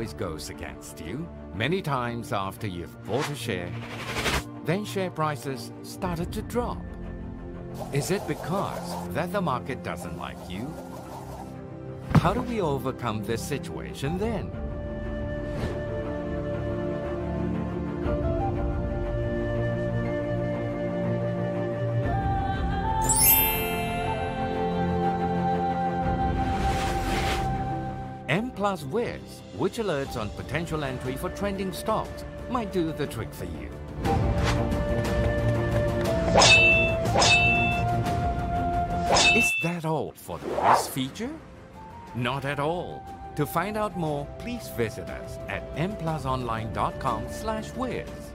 always goes against you, many times after you've bought a share, then share prices started to drop. Is it because that the market doesn't like you? How do we overcome this situation then? class Wiz, which alerts on potential entry for trending stocks, might do the trick for you. Is that all for the Wiz feature? Not at all. To find out more, please visit us at mplusonlinecom slash Wiz.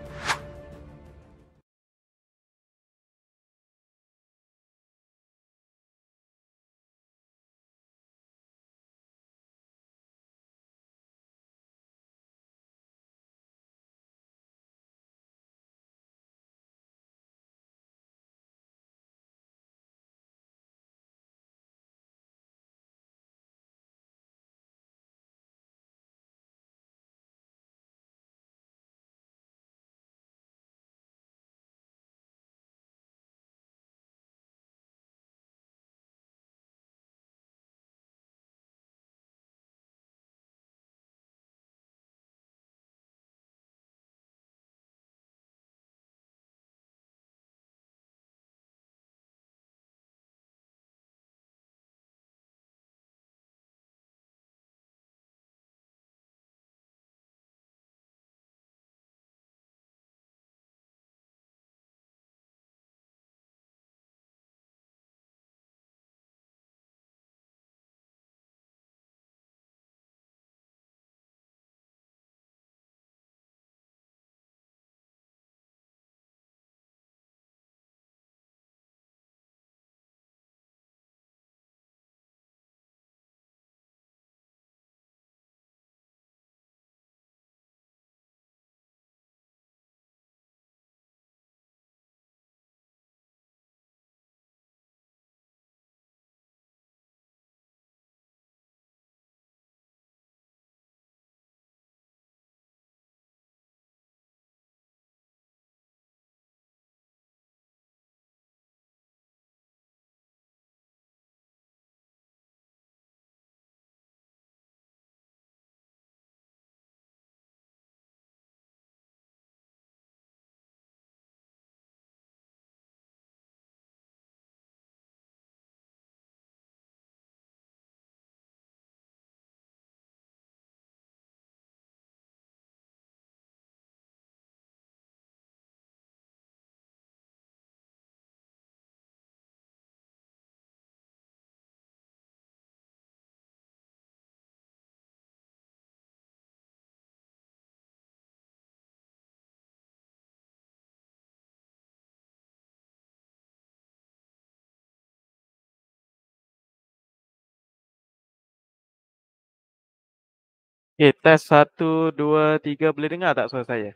Okay, eh, test satu, dua, tiga. Boleh dengar tak suara saya?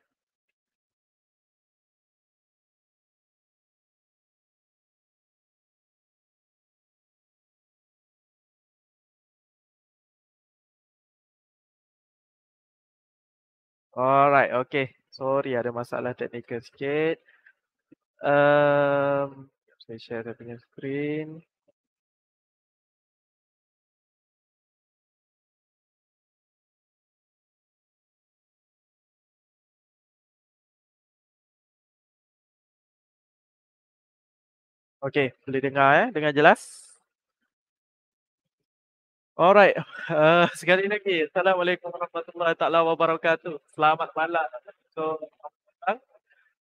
Alright, okay. Sorry, ada masalah teknikal sikit. Um, saya share saya punya screen. Okey, boleh dengar eh, dengar jelas. Alright, uh, sekali lagi Assalamualaikum warahmatullahi taala wabarakatuh. Selamat malam. So, datang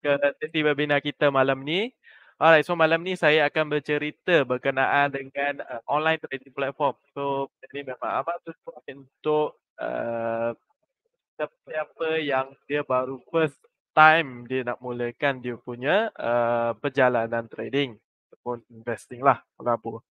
ke sesi webinar kita malam ni. Alright, so malam ni saya akan bercerita berkenaan dengan uh, online trading platform. So, ini memang amat sesuai untuk uh, siapa-siapa yang dia baru first time dia nak mulakan dia punya uh, perjalanan trading ataupun investing lah pelabur.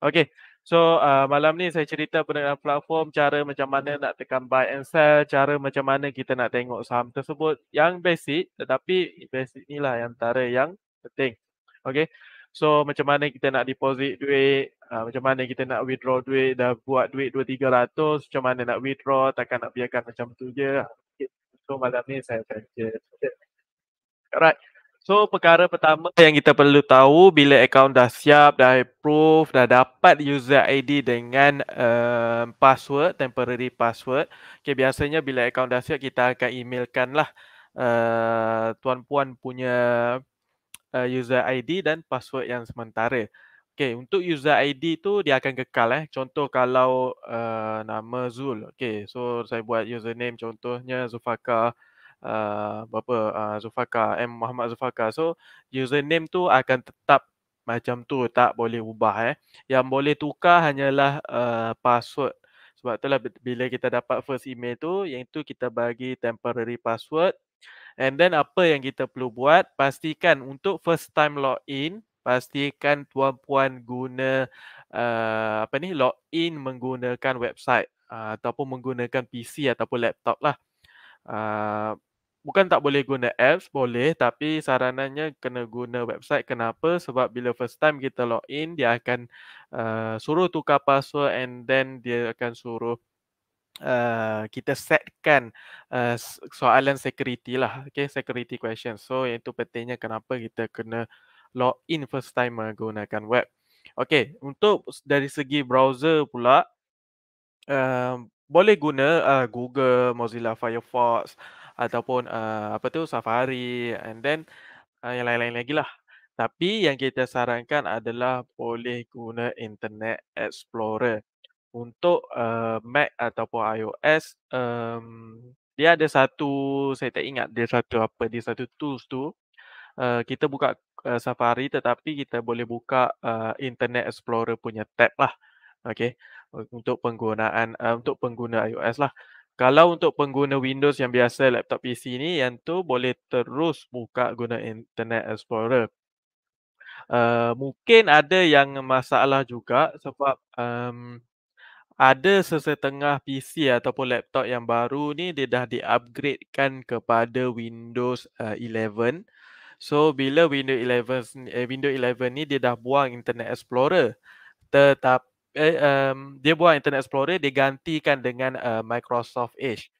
Okay, so uh, malam ni saya cerita berkenaan platform cara macam mana nak tekan buy and sell, cara macam mana kita nak tengok saham tersebut yang basic tetapi basic ni lah yang antara yang penting. Okay, so macam mana kita nak deposit duit, uh, macam mana kita nak withdraw duit, dah buat duit dua tiga ratus, macam mana nak withdraw, takkan nak biarkan macam tu je. Okay. So malam ni saya akan cerita. Alright. So perkara pertama yang kita perlu tahu bila account dah siap, dah approve, dah dapat user ID dengan um, password, temporary password. Okay, biasanya bila account dah siap kita akan emailkan lah uh, tuan puan punya uh, user ID dan password yang sementara. Okay, untuk user ID tu dia akan kekal eh. Contoh kalau uh, nama Zul. Okay, so saya buat username contohnya Zufaka. Uh, berapa uh, Zufaka M eh, Muhammad Zufaka. So username tu akan tetap macam tu tak boleh ubah eh. Yang boleh tukar hanyalah uh, password. Sebab tu lah bila kita dapat first email tu yang tu kita bagi temporary password. And then apa yang kita perlu buat pastikan untuk first time login pastikan tuan puan guna uh, apa ni login menggunakan website uh, ataupun menggunakan PC ataupun laptop lah. Uh, bukan tak boleh guna apps boleh tapi saranannya kena guna website kenapa sebab bila first time kita log in dia akan uh, suruh tukar password and then dia akan suruh Uh, kita setkan uh, soalan security lah okay, security question so yang itu pentingnya kenapa kita kena log in first time menggunakan web okay, untuk dari segi browser pula uh, boleh guna uh, Google, Mozilla, Firefox uh, ataupun uh, apa tu safari and then uh, yang lain-lain lagi lah. Tapi yang kita sarankan adalah boleh guna Internet Explorer untuk uh, Mac ataupun iOS. Um, dia ada satu saya tak ingat dia satu apa dia satu tools tu. Uh, kita buka uh, Safari tetapi kita boleh buka uh, Internet Explorer punya tab lah. Okay. Untuk penggunaan uh, untuk pengguna iOS lah. Kalau untuk pengguna Windows yang biasa laptop PC ni yang tu boleh terus buka guna Internet Explorer. Uh, mungkin ada yang masalah juga sebab um, ada sesetengah PC ataupun laptop yang baru ni dia dah diupgradekan kepada Windows uh, eh, 11. So bila Windows 11 eh, Windows 11 ni dia dah buang Internet Explorer. tetap eh, um, dia buat Internet Explorer dia gantikan dengan uh, Microsoft Edge.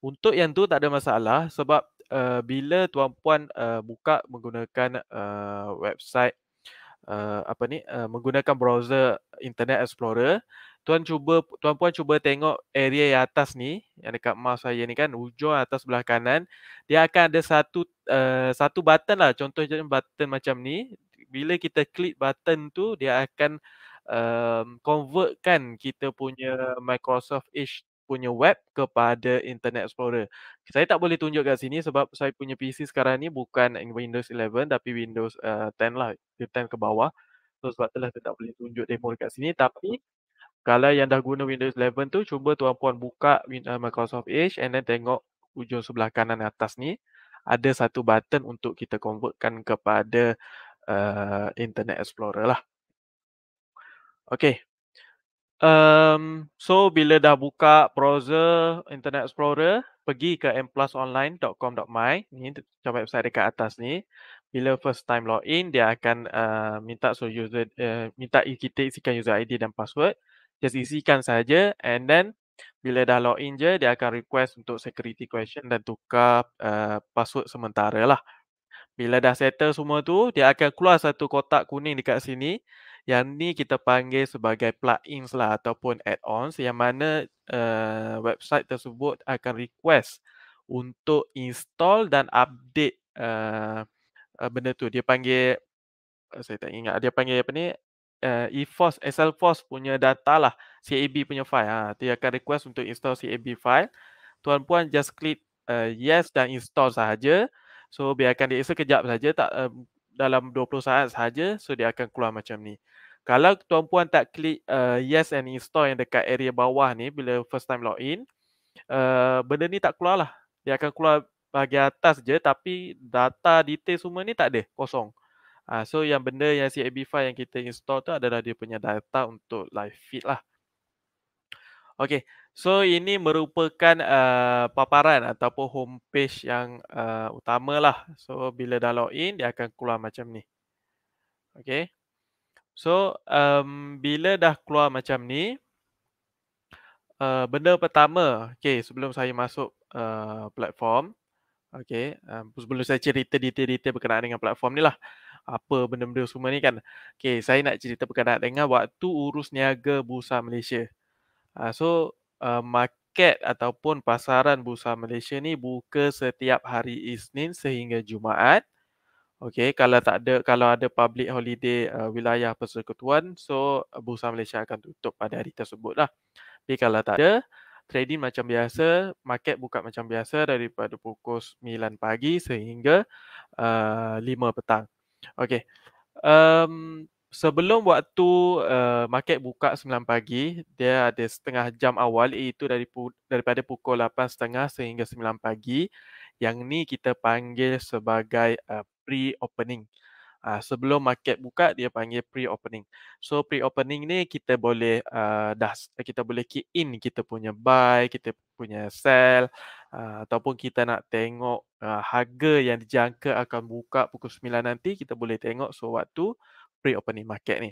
Untuk yang tu tak ada masalah sebab uh, bila tuan puan uh, buka menggunakan uh, website uh, apa ni uh, menggunakan browser Internet Explorer, tuan cuba tuan puan cuba tengok area yang atas ni yang dekat mouse saya ni kan hujung atas sebelah kanan, dia akan ada satu uh, satu button lah contohnya button macam ni. Bila kita klik button tu dia akan uh, um, convertkan kita punya Microsoft Edge punya web kepada Internet Explorer. Saya tak boleh tunjuk kat sini sebab saya punya PC sekarang ni bukan Windows 11 tapi Windows uh, 10 lah, 10 ke bawah. So sebab lah saya tak boleh tunjuk demo kat sini tapi kalau yang dah guna Windows 11 tu cuba tuan-puan buka uh, Microsoft Edge and then tengok ujung sebelah kanan atas ni ada satu button untuk kita convertkan kepada uh, Internet Explorer lah. Okay. Um, so, bila dah buka browser Internet Explorer, pergi ke mplusonline.com.my. Ni, macam website dekat atas ni. Bila first time login, dia akan uh, minta so user, uh, minta kita isikan user ID dan password. Just isikan saja and then bila dah login je, dia akan request untuk security question dan tukar uh, password sementara lah. Bila dah settle semua tu, dia akan keluar satu kotak kuning dekat sini yang ni kita panggil sebagai plugins lah ataupun add-ons yang mana uh, website tersebut akan request untuk install dan update uh, uh, benda tu dia panggil saya tak ingat dia panggil apa ni uh, eForce SLForce punya data lah CAB punya file ha. dia akan request untuk install CAB file tuan-puan just click uh, yes dan install sahaja so biarkan dia sekejap saja tak uh, dalam 20 saat saja so dia akan keluar macam ni kalau tuan puan tak klik uh, yes and install yang dekat area bawah ni bila first time login, uh, benda ni tak keluar lah. Dia akan keluar bagi atas je tapi data detail semua ni tak ada, kosong. Uh, so yang benda yang CAB file yang kita install tu adalah dia punya data untuk live feed lah. Okay, so ini merupakan uh, paparan ataupun homepage yang uh, utama lah. So bila dah login, dia akan keluar macam ni. Okay. So um, bila dah keluar macam ni, uh, benda pertama, okay, sebelum saya masuk uh, platform, okay, um, sebelum saya cerita detail-detail berkenaan dengan platform ni lah, apa benda-benda semua ni kan, okay, saya nak cerita berkenaan dengan waktu urus niaga bursa Malaysia. Uh, so uh, market ataupun pasaran bursa Malaysia ni buka setiap hari Isnin sehingga Jumaat. Okay, kalau tak ada kalau ada public holiday uh, wilayah persekutuan, so Bursa Malaysia akan tutup pada hari tersebut lah. Tapi kalau tak ada, trading macam biasa, market buka macam biasa daripada pukul 9 pagi sehingga uh, eh, 5 petang. Okay, um, sebelum waktu uh, market buka 9 pagi, dia ada setengah jam awal iaitu dari daripada pukul 8.30 sehingga 9 pagi. Yang ni kita panggil sebagai uh, pre-opening. Uh, sebelum market buka dia panggil pre-opening. So pre-opening ni kita boleh uh, dah kita boleh key in kita punya buy, kita punya sell uh, ataupun kita nak tengok uh, harga yang dijangka akan buka pukul 9 nanti kita boleh tengok so waktu pre-opening market ni.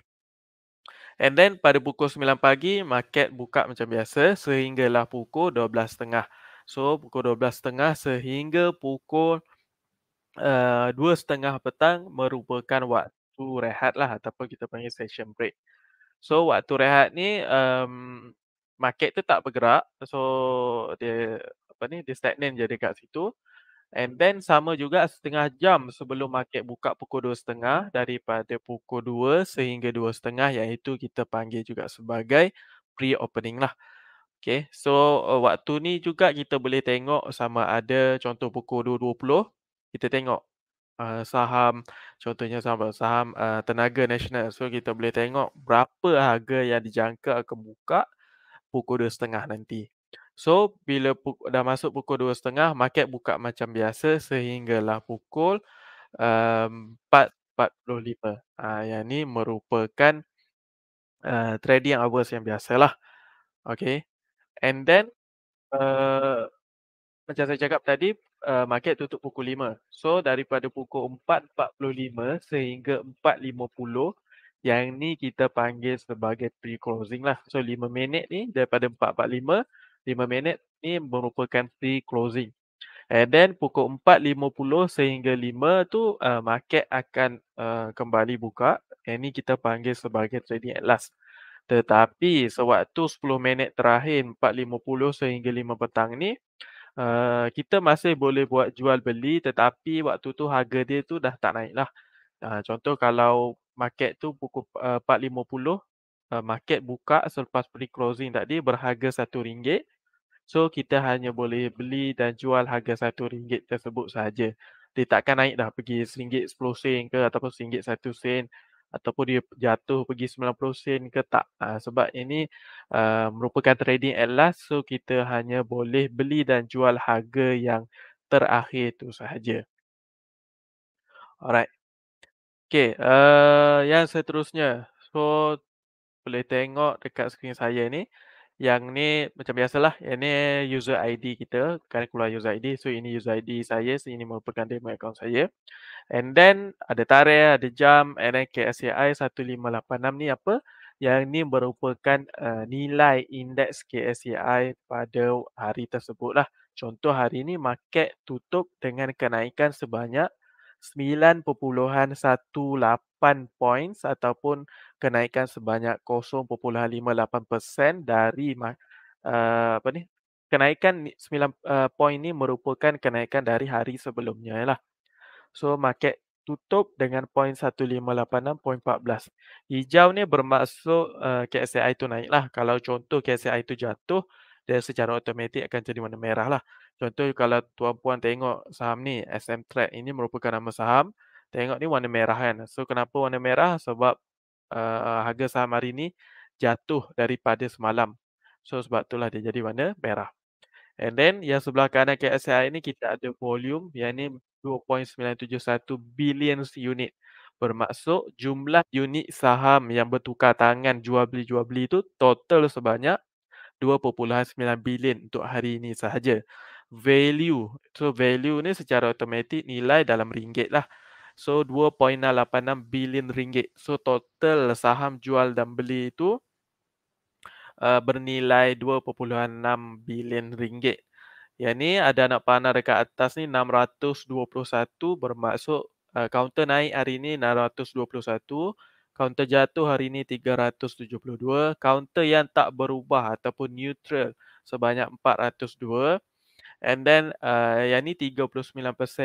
And then pada pukul 9 pagi market buka macam biasa sehinggalah pukul 12.30. So pukul 12.30 sehingga pukul Eh, dua setengah petang merupakan waktu rehat lah ataupun kita panggil session break. So waktu rehat ni um, market tu tak bergerak. So dia apa ni dia stagnan je dekat situ. And then sama juga setengah jam sebelum market buka pukul dua 2.30 daripada pukul dua sehingga dua setengah, iaitu kita panggil juga sebagai pre-opening lah. Okay, so uh, waktu ni juga kita boleh tengok sama ada contoh pukul dua puluh kita tengok uh, saham contohnya saham saham uh, eh, tenaga nasional so kita boleh tengok berapa harga yang dijangka akan buka pukul 2.30 nanti so bila dah masuk pukul 2.30 market buka macam biasa sehinggalah pukul uh, 4.45 ah uh, yang ni merupakan uh, trading hours yang biasalah okay and then uh, macam saya cakap tadi uh, market tutup pukul 5. So daripada pukul 4.45 sehingga 4.50 yang ni kita panggil sebagai pre-closing lah. So 5 minit ni daripada 4.45, 5 minit ni merupakan pre-closing. And then pukul 4.50 sehingga 5 tu uh, market akan uh, kembali buka. Yang ni kita panggil sebagai trading at last. Tetapi sewaktu 10 minit terakhir 4.50 sehingga 5 petang ni uh, kita masih boleh buat jual beli tetapi waktu tu harga dia tu dah tak naik lah. Uh, contoh kalau market tu pukul eh, uh, 4.50 market buka selepas pre-closing tadi berharga RM1. So kita hanya boleh beli dan jual harga RM1 tersebut saja. Dia takkan naik dah pergi RM10 ke ataupun RM1 sen ataupun dia jatuh pergi 90 sen ke tak uh, sebab ini uh, merupakan trading at last so kita hanya boleh beli dan jual harga yang terakhir itu sahaja. Alright. Okay, uh, yang seterusnya. So, boleh tengok dekat skrin saya ni yang ni macam biasalah ini user ID kita kan keluar user ID so ini user ID saya so ini merupakan demo account saya and then ada tarikh ada jam and then KSCI 1586 ni apa yang ni merupakan uh, nilai indeks KSCI pada hari tersebut lah contoh hari ni market tutup dengan kenaikan sebanyak 0.5% 9.18 points ataupun kenaikan sebanyak 0.58% dari uh, apa ni kenaikan 9 uh, point ni merupakan kenaikan dari hari sebelumnya ya lah. So market tutup dengan 0.1586.14. Hijau ni bermaksud uh, eh, KSI tu naik lah. Kalau contoh KSI tu jatuh, dia secara automatik akan jadi warna merah lah. Contoh kalau tuan-puan tengok saham ni, SM Trade ini merupakan nama saham. Tengok ni warna merah kan. So kenapa warna merah? Sebab uh, harga saham hari ni jatuh daripada semalam. So sebab itulah dia jadi warna merah. And then yang sebelah kanan KSI ini kita ada volume yang ni 2.971 billion unit. Bermaksud jumlah unit saham yang bertukar tangan jual beli jual beli itu total sebanyak 2.9 billion untuk hari ini sahaja value. So value ni secara automatik nilai dalam ringgit lah. So 2.86 bilion ringgit. So total saham jual dan beli itu uh, bernilai 2.6 bilion ringgit. Ya ni ada anak panah dekat atas ni 621 bermaksud uh, counter naik hari ni 621. Counter jatuh hari ini 372. Counter yang tak berubah ataupun neutral sebanyak 402. And then uh, yang ni 39%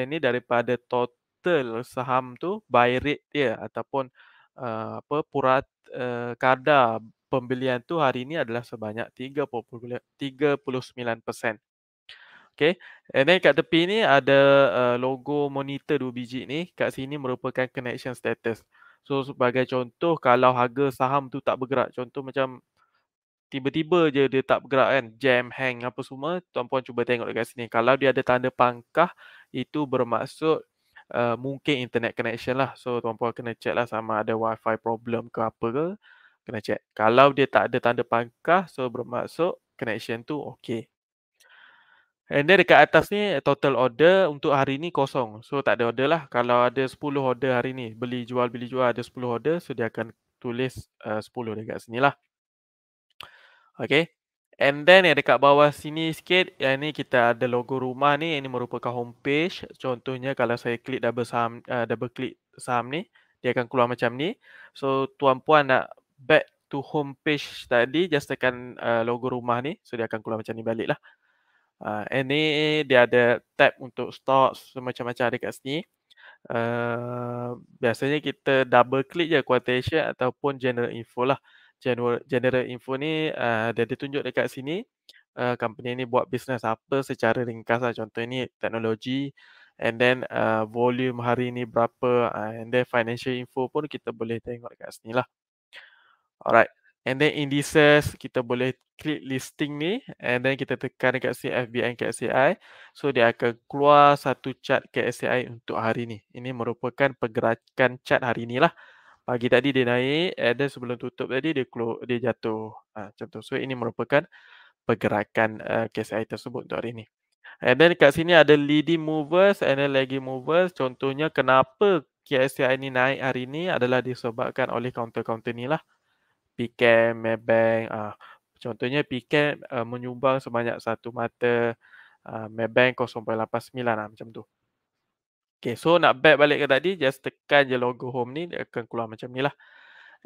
ni daripada total saham tu buy rate dia ataupun uh, apa purat uh, kadar pembelian tu hari ni adalah sebanyak 39%. Okay. And then kat tepi ni ada uh, logo monitor 2 biji ni. Kat sini merupakan connection status. So sebagai contoh kalau harga saham tu tak bergerak. Contoh macam tiba-tiba je dia tak bergerak kan jam hang apa semua tuan-puan cuba tengok dekat sini kalau dia ada tanda pangkah itu bermaksud uh, mungkin internet connection lah so tuan-puan kena check lah sama ada wifi problem ke apa ke kena check kalau dia tak ada tanda pangkah so bermaksud connection tu okey And then dekat atas ni total order untuk hari ni kosong. So tak ada order lah. Kalau ada 10 order hari ni beli jual beli jual ada 10 order so dia akan tulis eh, uh, 10 dekat sini lah. Okay. And then yang dekat bawah sini sikit, yang ni kita ada logo rumah ni. Ini merupakan homepage. Contohnya kalau saya klik double, saham, uh, double klik saham ni, dia akan keluar macam ni. So, tuan-puan nak back to homepage tadi, just tekan uh, logo rumah ni. So, dia akan keluar macam ni balik lah. Uh, and ni dia ada tab untuk stock semacam-macam ada kat sini. Uh, biasanya kita double klik je quotation ataupun general info lah general, general info ni uh, dia ditunjuk dekat sini uh, company ni buat bisnes apa secara ringkas lah contoh ni teknologi and then uh, volume hari ni berapa uh, and then financial info pun kita boleh tengok dekat sini lah alright and then indices kita boleh klik listing ni and then kita tekan dekat sini FBN KSCI so dia akan keluar satu chart KSCI untuk hari ni ini merupakan pergerakan chart hari ni lah pagi tadi dia naik and then sebelum tutup tadi dia close, dia jatuh ha, macam tu. So ini merupakan pergerakan uh, eh, KSI tersebut untuk hari ini. And then kat sini ada leading movers and then lagging movers. Contohnya kenapa KSI ini naik hari ini adalah disebabkan oleh counter-counter ni lah. PKM, Maybank. Uh, contohnya PKM uh, eh, menyumbang sebanyak satu mata. Uh, Maybank 0.89 lah ah, macam tu. Okay, so nak back balik ke tadi, just tekan je logo home ni, dia akan keluar macam ni lah.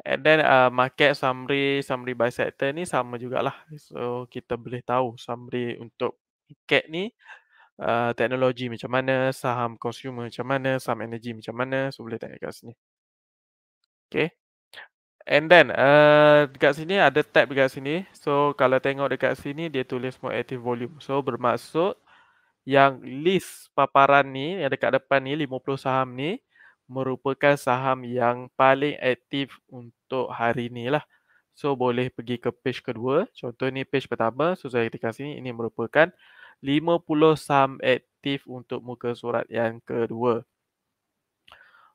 And then uh, market summary, summary by sector ni sama jugalah. So, kita boleh tahu summary untuk market ni, uh, teknologi macam mana, saham consumer macam mana, saham energy macam mana. So, boleh tengok kat sini. Okay. And then, uh, dekat sini ada tab dekat sini. So, kalau tengok dekat sini, dia tulis more active volume. So, bermaksud yang list paparan ni yang dekat depan ni 50 saham ni merupakan saham yang paling aktif untuk hari ni lah. So boleh pergi ke page kedua. Contoh ni page pertama. So saya ketikkan sini ini merupakan 50 saham aktif untuk muka surat yang kedua.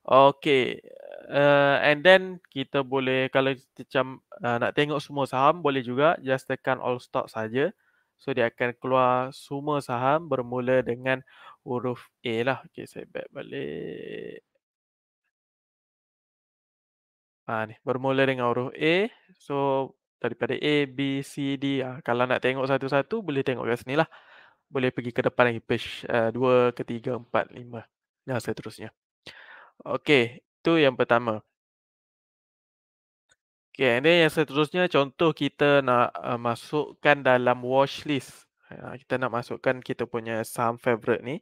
Okay. Uh, eh, and then kita boleh kalau macam uh, nak tengok semua saham boleh juga just tekan all stock saja. So dia akan keluar semua saham bermula dengan huruf A lah. Okay saya back balik. Ha, ni, bermula dengan huruf A. So daripada A, B, C, D. Ha, kalau nak tengok satu-satu boleh tengok kat sini lah. Boleh pergi ke depan lagi. Page uh, eh, 2, ketiga, 4, 5. Dan seterusnya. Okay. Itu yang pertama. Okay, and then yang seterusnya contoh kita nak uh, masukkan dalam watch list. Uh, kita nak masukkan kita punya saham favorite ni.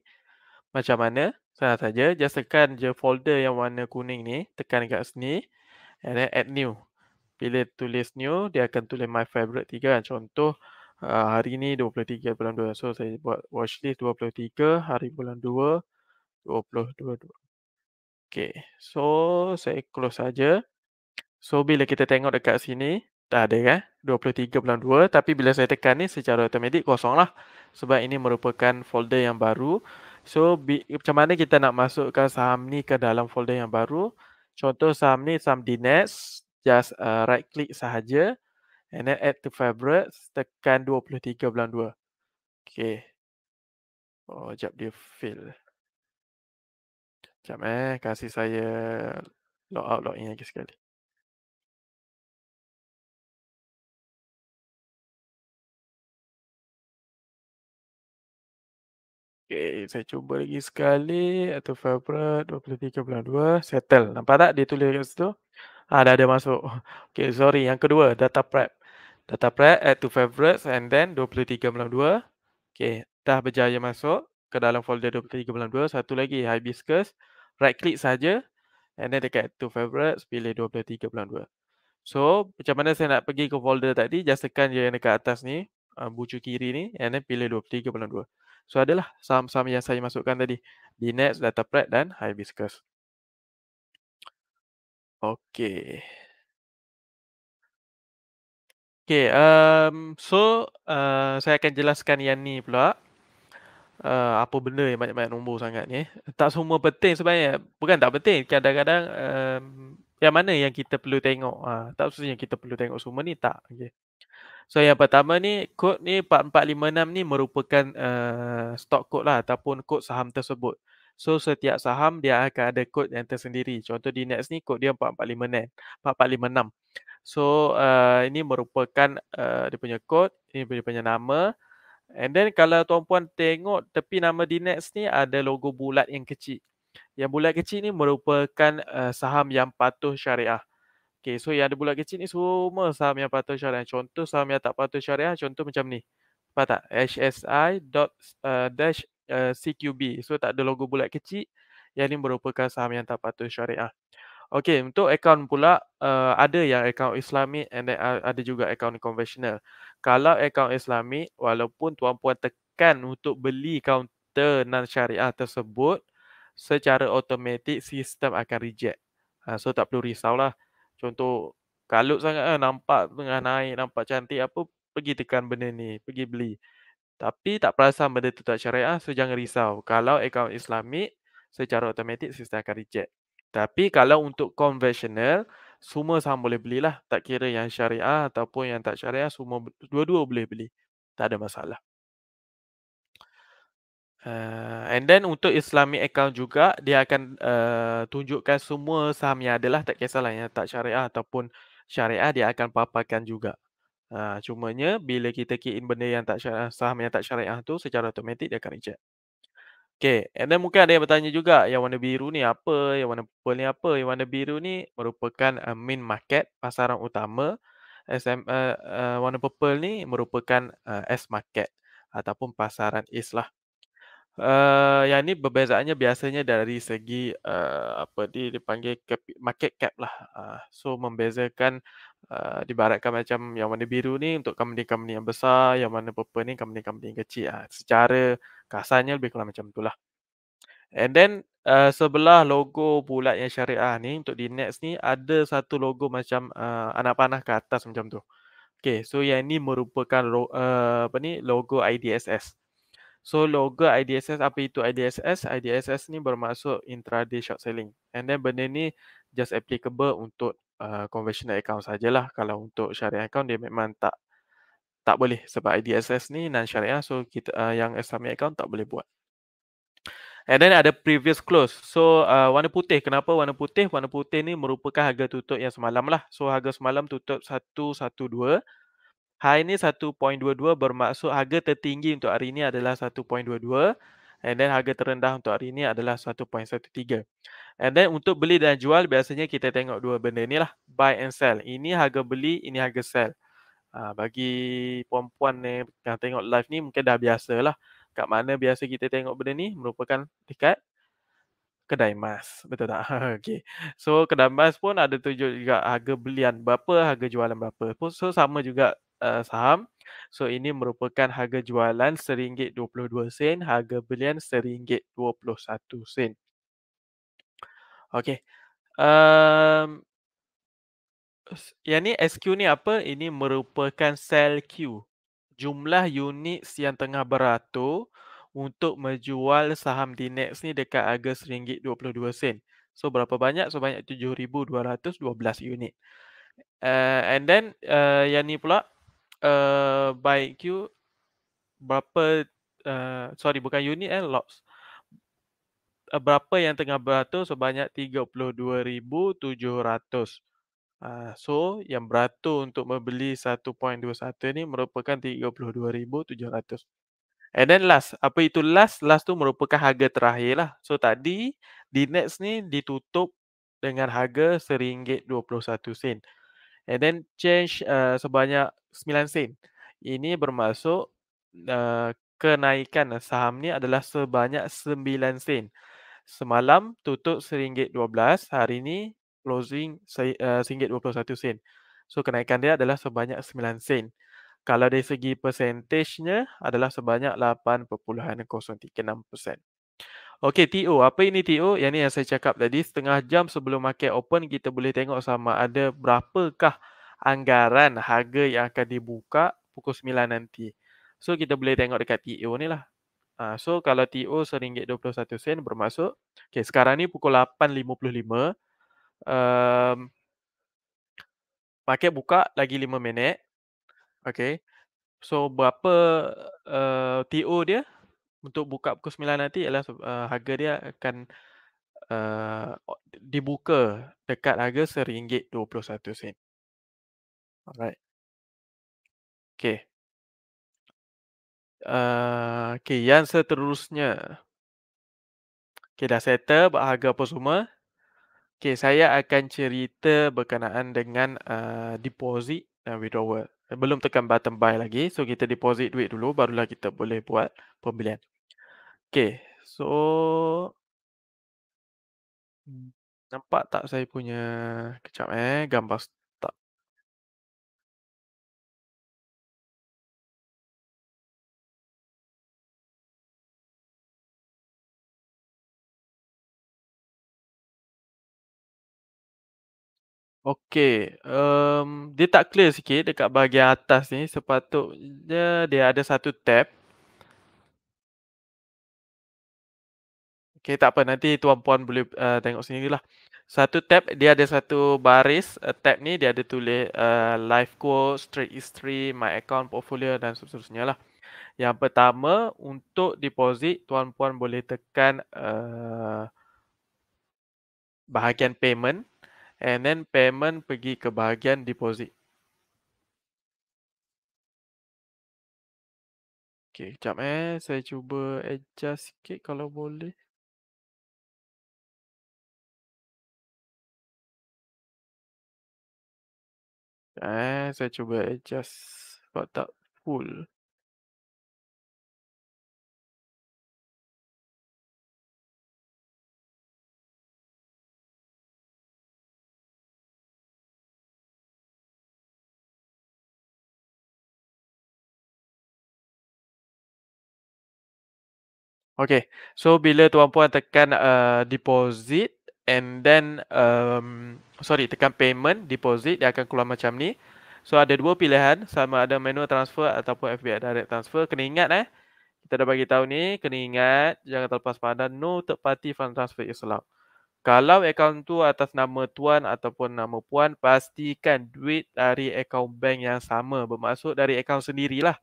Macam mana? Senang saja. Just tekan je folder yang warna kuning ni. Tekan kat sini. And then add new. Bila tulis new, dia akan tulis my favorite tiga. Contoh uh, hari ni 23 bulan 2. So saya buat watch list 23 hari bulan 2. 22. Okay. So saya close saja. So bila kita tengok dekat sini, tak ada kan? Eh, 23.2 tapi bila saya tekan ni secara automatik kosong lah. Sebab ini merupakan folder yang baru. So bi, macam mana kita nak masukkan saham ni ke dalam folder yang baru? Contoh saham ni saham Dinex. Just uh, right click sahaja. And then add to favorites. Tekan 23.2. Okay. Oh, sekejap dia fail. Sekejap eh. Kasih saya log out, log in lagi sekali. Okay, saya cuba lagi sekali. Atau bulan 23.2. Settle. Nampak tak dia tulis kat situ? Ha, dah ada masuk. Okay, sorry. Yang kedua, data prep. Data prep, add to favorites and then bulan 23.2. Okay, dah berjaya masuk ke dalam folder bulan 23.2. Satu lagi, hibiscus. Right click saja and then dekat add to favorites, pilih bulan 23.2. So, macam mana saya nak pergi ke folder tadi, just tekan je yang dekat atas ni, ah, bucu kiri ni and then pilih bulan 23.2. So adalah saham-saham yang saya masukkan tadi. Dinex, Dataprat dan Hibiscus. Okay. Okay, um, so uh, saya akan jelaskan yang ni pula. Uh, apa benda yang banyak-banyak nombor sangat ni. Tak semua penting sebenarnya. Bukan tak penting. Kadang-kadang um, yang mana yang kita perlu tengok. Uh, tak sesuatu yang kita perlu tengok semua ni. Tak. Okay. So yang pertama ni kod ni 4456 ni merupakan uh, stock code lah ataupun kod saham tersebut. So setiap saham dia akan ada kod yang tersendiri. Contoh di next ni kod dia 4456. 4456. So uh, ini merupakan uh, dia punya kod, ini dia punya nama. And then kalau tuan puan tengok tepi nama di Dinex ni ada logo bulat yang kecil. Yang bulat kecil ni merupakan uh, saham yang patuh syariah. Okay, so yang ada bulat kecil ni semua saham yang patut syariah. Contoh saham yang tak patut syariah, contoh macam ni. Nampak tak? HSI dot eh, dash eh, CQB. So tak ada logo bulat kecil. Yang ni merupakan saham yang tak patut syariah. Okay, untuk akaun pula, uh, ada yang akaun islamik and then ada juga akaun konvensional. Kalau akaun islamik, walaupun tuan puan tekan untuk beli kaunter non syariah tersebut, secara automatik sistem akan reject. Uh, so tak perlu risaulah. lah contoh kalut sangat kan nampak tengah hmm. naik nampak cantik apa pergi tekan benda ni pergi beli tapi tak perasan benda tu tak syariah so jangan risau kalau akaun islamik secara automatik sistem akan reject tapi kalau untuk konvensional, semua sama boleh belilah tak kira yang syariah ataupun yang tak syariah semua dua-dua boleh beli tak ada masalah Uh, and then untuk Islami account juga dia akan uh, tunjukkan semua saham yang ada tak kisahlah yang tak syariah ataupun syariah dia akan paparkan juga. Uh, cumanya bila kita key in benda yang tak syariah, saham yang tak syariah tu secara automatik dia akan reject. Okay, and then mungkin ada yang bertanya juga yang warna biru ni apa, yang warna purple ni apa. Yang warna biru ni merupakan uh, main market, pasaran utama. SM, uh, uh, warna purple ni merupakan uh, S market ataupun pasaran East lah. Uh, eh, yang ni perbezaannya biasanya dari segi uh, apa di dipanggil cap, market cap lah. Uh, so membezakan uh, dibaratkan macam yang mana biru ni untuk company-company yang besar, yang mana purple ni company-company yang kecil. Uh, secara kasarnya lebih kurang macam itulah. And then uh, sebelah logo bulat yang syariah ni untuk di next ni ada satu logo macam uh, anak panah ke atas macam tu. Okay, so yang ini merupakan uh, apa ni logo IDSS. So logo IDSS, apa itu IDSS? IDSS ni bermaksud intraday short selling. And then benda ni just applicable untuk uh, conventional account sajalah. Kalau untuk syariah account dia memang tak tak boleh sebab IDSS ni non syariah. So kita uh, yang Islamic account tak boleh buat. And then ada previous close. So uh, warna putih. Kenapa warna putih? Warna putih ni merupakan harga tutup yang semalam lah. So harga semalam tutup 112. Hari ini 1.22 bermaksud harga tertinggi untuk hari ini adalah 1.22 and then harga terendah untuk hari ini adalah 1.13. And then untuk beli dan jual biasanya kita tengok dua benda ni lah. Buy and sell. Ini harga beli, ini harga sell. Ha, bagi perempuan ni yang tengok live ni mungkin dah biasa lah. Kat mana biasa kita tengok benda ni merupakan dekat kedai emas. Betul tak? okay. So kedai emas pun ada tujuh juga harga belian berapa, harga jualan berapa. So sama juga uh, saham. So ini merupakan harga jualan RM1.22 sen, harga belian RM1.21 sen. Okay. Um, yang ni SQ ni apa? Ini merupakan sell Q. Jumlah unit yang tengah beratur untuk menjual saham Dinex ni dekat harga RM1.22 sen. So berapa banyak? So banyak 7,212 unit. Uh, and then uh, yang ni pula Eh, by Q berapa uh, sorry bukan unit eh lots uh, berapa yang tengah beratur sebanyak 32,700 uh, so yang beratur untuk membeli 1.21 ni merupakan 32,700 and then last apa itu last last tu merupakan harga terakhir lah so tadi di next ni ditutup dengan harga RM1.21 and then change uh, sebanyak Sembilan sen. Ini bermaksud uh, kenaikan saham ni adalah sebanyak sembilan sen. Semalam tutup seringgit dua belas, hari ini closing eh, seringgit dua puluh satu sen. So kenaikan dia adalah sebanyak sembilan sen. Kalau dari segi percentage adalah sebanyak 8.036%. Okey, TO. Apa ini TO? Yang ni yang saya cakap tadi, setengah jam sebelum market open, kita boleh tengok sama ada berapakah uh, anggaran harga yang akan dibuka pukul 9 nanti. So kita boleh tengok dekat TO ni lah. Uh, so kalau TO RM1.21 sen bermaksud okay, sekarang ni pukul 8.55 um, market buka lagi 5 minit. Okay. So berapa uh, eh, TO dia untuk buka pukul 9 nanti ialah uh, harga dia akan uh, dibuka dekat harga RM1.21 sen. Alright. Okay. Uh, okay, yang seterusnya. Okay, dah settle, berharga apa semua. Okay, saya akan cerita berkenaan dengan uh, deposit dan withdrawal. Belum tekan button buy lagi. So, kita deposit duit dulu, barulah kita boleh buat pembelian. Okay, so... Hmm, nampak tak saya punya... kecap? eh, gambar Okay, um, dia tak clear sikit dekat bahagian atas ni sepatutnya dia ada satu tab. Okay, tak apa nanti tuan-puan boleh uh, tengok lah. Satu tab, dia ada satu baris uh, tab ni dia ada tulis uh, life quote, straight history, my account, portfolio dan seterusnya lah. Yang pertama untuk deposit tuan-puan boleh tekan uh, bahagian payment and then payment pergi ke bahagian deposit. Okay, sekejap eh. Saya cuba adjust sikit kalau boleh. Eh, saya cuba adjust sebab tak full. Okay, so bila tuan-puan tekan uh, deposit and then um, sorry, tekan payment, deposit, dia akan keluar macam ni. So ada dua pilihan, sama ada manual transfer ataupun FBI direct transfer. Kena ingat eh, kita dah bagi tahu ni, kena ingat jangan terlepas pada no third party fund transfer is allowed. Kalau akaun tu atas nama tuan ataupun nama puan, pastikan duit dari akaun bank yang sama. Bermaksud dari akaun sendirilah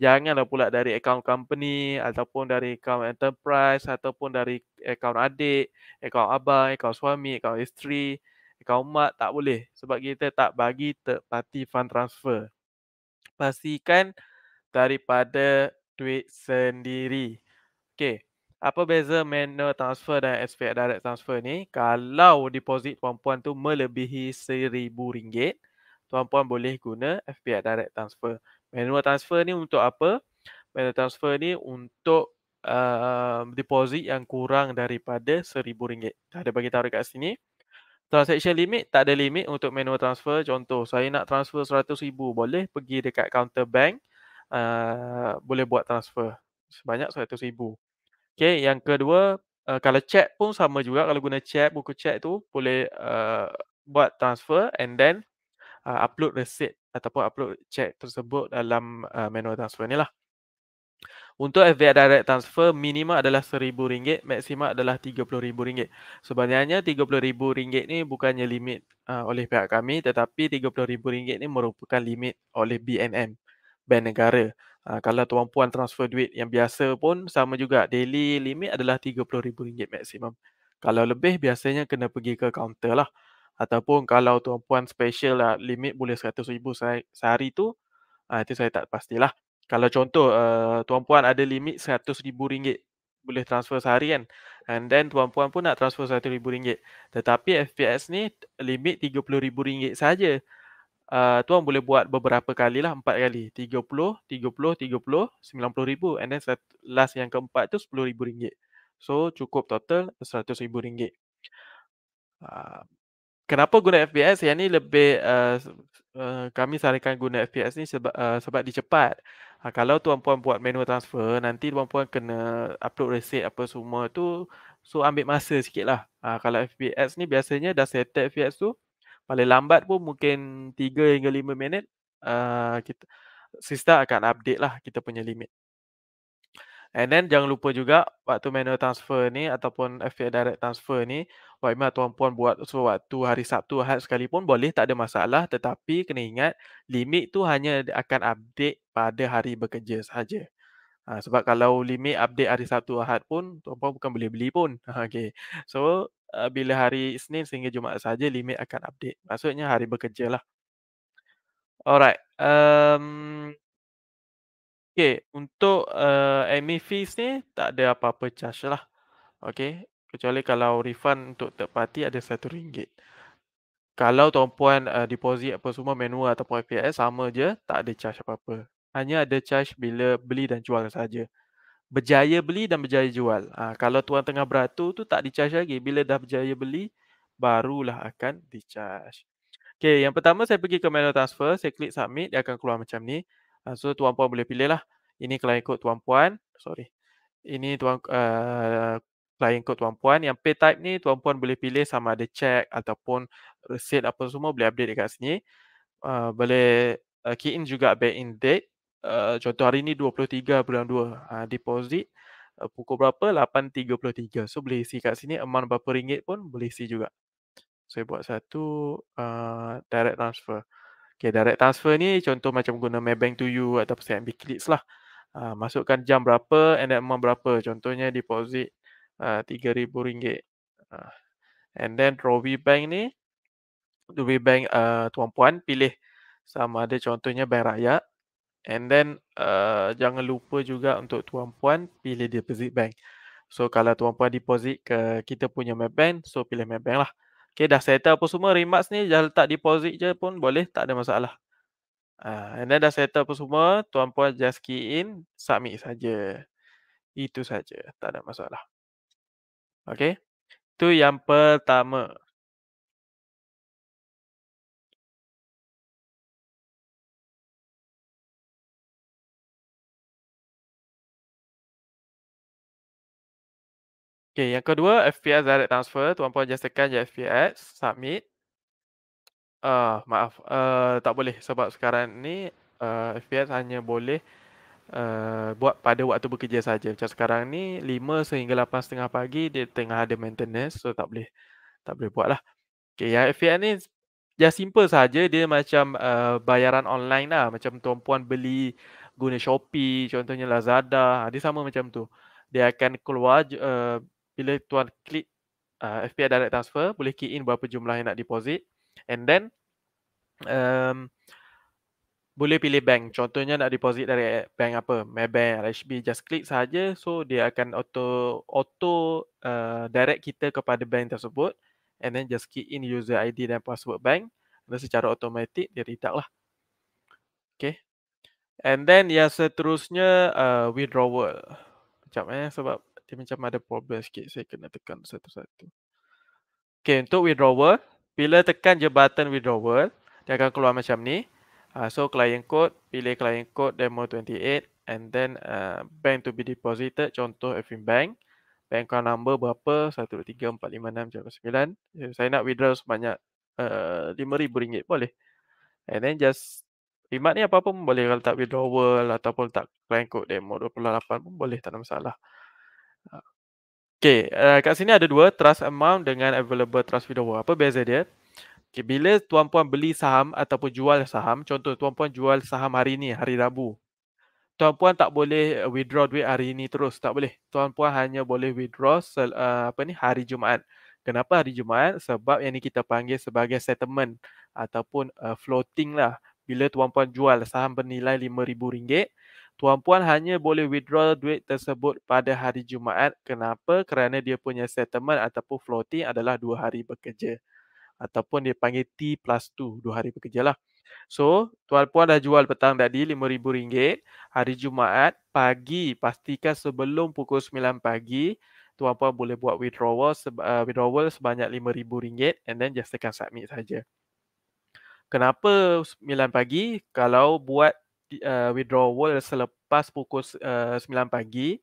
janganlah pula dari account company ataupun dari account enterprise ataupun dari account adik, account abang, account suami, account isteri, account mak tak boleh sebab kita tak bagi third party fund transfer. Pastikan daripada duit sendiri. Okey. Apa beza manual transfer dan SPX direct transfer ni? Kalau deposit tuan-puan tu melebihi RM1,000, tuan-puan boleh guna SPX direct transfer. Manual transfer ni untuk apa? Manual transfer ni untuk uh, deposit yang kurang daripada RM1,000. Tak ada bagi tahu dekat sini. Transaction limit, tak ada limit untuk manual transfer. Contoh, saya nak transfer RM100,000, boleh pergi dekat counter bank, uh, boleh buat transfer sebanyak RM100,000. Okay, yang kedua, uh, kalau check pun sama juga. Kalau guna check, buku check tu boleh uh, buat transfer and then uh, upload receipt ataupun upload cek tersebut dalam uh, manual transfer ni lah. Untuk FBI direct transfer minima adalah RM1000, maksima adalah RM30000. Sebenarnya RM30000 ni bukannya limit uh, oleh pihak kami tetapi RM30000 ni merupakan limit oleh BNM Bank Negara. Uh, kalau tuan puan transfer duit yang biasa pun sama juga daily limit adalah RM30000 maksimum. Kalau lebih biasanya kena pergi ke kaunter lah ataupun kalau tuan-puan special lah limit boleh RM100,000 sehari tu ha, itu saya tak pastilah kalau contoh uh, eh, tuan-puan ada limit RM100,000 boleh transfer sehari kan and then tuan-puan pun nak transfer RM100,000 tetapi FPS ni limit RM30,000 saja. Uh, ah, tuan boleh buat beberapa kali lah, empat kali. 30, 30, 30, 90,000 and then set, last yang keempat tu RM10,000. So cukup total RM100,000. Uh, kenapa guna FPS? Yang ni lebih uh, uh, kami sarankan guna FPS ni eh, sebab uh, sebab cepat. Uh, ha, kalau tuan-puan buat manual transfer, nanti tuan-puan kena upload receipt apa semua tu so ambil masa sikit lah. Uh, ha, kalau FPS ni biasanya dah set FPS tu paling lambat pun mungkin 3 hingga 5 minit uh, kita sister akan update lah kita punya limit. And then jangan lupa juga waktu manual transfer ni ataupun FA direct transfer ni Waimah tuan puan buat sewaktu hari Sabtu Ahad sekalipun boleh tak ada masalah tetapi kena ingat limit tu hanya akan update pada hari bekerja sahaja. Ha, sebab kalau limit update hari Sabtu Ahad pun tuan puan bukan boleh beli pun. Ha, okay. So uh, bila hari Isnin sehingga Jumaat saja limit akan update. Maksudnya hari bekerja lah. Alright. Um, Okay, untuk uh, admin fees ni tak ada apa-apa charge lah. Okay, kecuali kalau refund untuk third party ada satu ringgit. Kalau tuan-puan uh, deposit apa semua manual ataupun FPS sama je, tak ada charge apa-apa. Hanya ada charge bila beli dan jual saja. Berjaya beli dan berjaya jual. Ha, kalau tuan tengah beratur tu tak di-charge lagi. Bila dah berjaya beli, barulah akan di-charge. Okay, yang pertama saya pergi ke manual transfer. Saya klik submit, dia akan keluar macam ni. Ah, so tuan puan boleh pilih lah. Ini client code tuan puan. Sorry. Ini tuan uh, eh, client code tuan puan. Yang pay type ni tuan puan boleh pilih sama ada check ataupun receipt apa semua boleh update dekat sini. Uh, boleh uh, key in juga back in date. Uh, contoh hari ni 23 bulan 2 uh, ah, deposit uh, pukul berapa? 8.33. So boleh isi kat sini amount berapa ringgit pun boleh isi juga. Saya so, buat satu uh, direct transfer. Uh, Okay, direct transfer ni contoh macam guna Maybank to you atau CIMB Clicks lah. Uh, masukkan jam berapa and amount berapa. Contohnya deposit ah, RM3,000. Uh, uh, and then draw bank ni, draw bank uh, tuan puan pilih sama ada contohnya bank rakyat. And then uh, jangan lupa juga untuk tuan puan pilih deposit bank. So kalau tuan puan deposit ke kita punya Maybank, so pilih Maybank lah. Okay, dah settle apa semua, remarks ni dah letak deposit je pun boleh, tak ada masalah. Uh, and then dah settle apa semua, tuan puan just key in, submit saja. Itu saja, tak ada masalah. Okay, tu yang pertama. Okay, yang kedua, FPS direct transfer. Tuan Puan just tekan je FPS, submit. Uh, maaf, uh, tak boleh sebab sekarang ni uh, eh, FPS hanya boleh uh, buat pada waktu bekerja saja. Macam sekarang ni 5 sehingga 8 setengah pagi dia tengah ada maintenance so tak boleh tak boleh buat lah. Okay, yang FPS ni Ya simple saja dia macam uh, bayaran online lah macam tuan puan beli guna Shopee contohnya Lazada ha, dia sama macam tu dia akan keluar uh, bila tuan klik uh, FPI direct transfer boleh key in berapa jumlah yang nak deposit and then um, boleh pilih bank contohnya nak deposit dari bank apa Maybank, RHB just klik saja so dia akan auto auto uh, direct kita kepada bank tersebut and then just key in user ID dan password bank dan secara automatik dia retak lah okay and then yang seterusnya uh, withdrawal Sekejap eh sebab dia macam ada problem sikit saya kena tekan satu-satu Okay untuk withdrawal bila tekan je button withdrawal dia akan keluar macam ni uh, so client code pilih client code demo 28 and then uh, bank to be deposited contoh FM bank bank account number berapa 123456789 saya nak withdraw sebanyak uh, ah, RM5000 boleh and then just Rimat ni apa-apa pun boleh kalau tak withdrawal ataupun tak client code demo 28 pun boleh tak ada masalah. Okay, uh, eh, kat sini ada dua, trust amount dengan available trust widower. Apa beza dia? Okay, bila tuan puan beli saham ataupun jual saham, contoh tuan puan jual saham hari ni, hari Rabu. Tuan puan tak boleh eh, withdraw duit hari ni terus, tak boleh. Tuan puan hanya boleh withdraw sel, uh, apa ni hari Jumaat. Kenapa hari Jumaat? Sebab yang ni kita panggil sebagai settlement ataupun uh, floating lah. Bila tuan puan jual saham bernilai RM5,000, Tuan Puan hanya boleh withdraw duit tersebut pada hari Jumaat. Kenapa? Kerana dia punya settlement ataupun floating adalah dua hari bekerja. Ataupun dia panggil T plus 2, dua hari bekerja lah. So, Tuan Puan dah jual petang tadi RM5,000. Hari Jumaat, pagi, pastikan sebelum pukul 9 pagi, Tuan Puan boleh buat withdrawal, uh, withdrawal sebanyak RM5,000 and then just tekan submit saja. Kenapa 9 pagi? Kalau buat uh, withdrawal selepas pukul uh, eh, 9 pagi,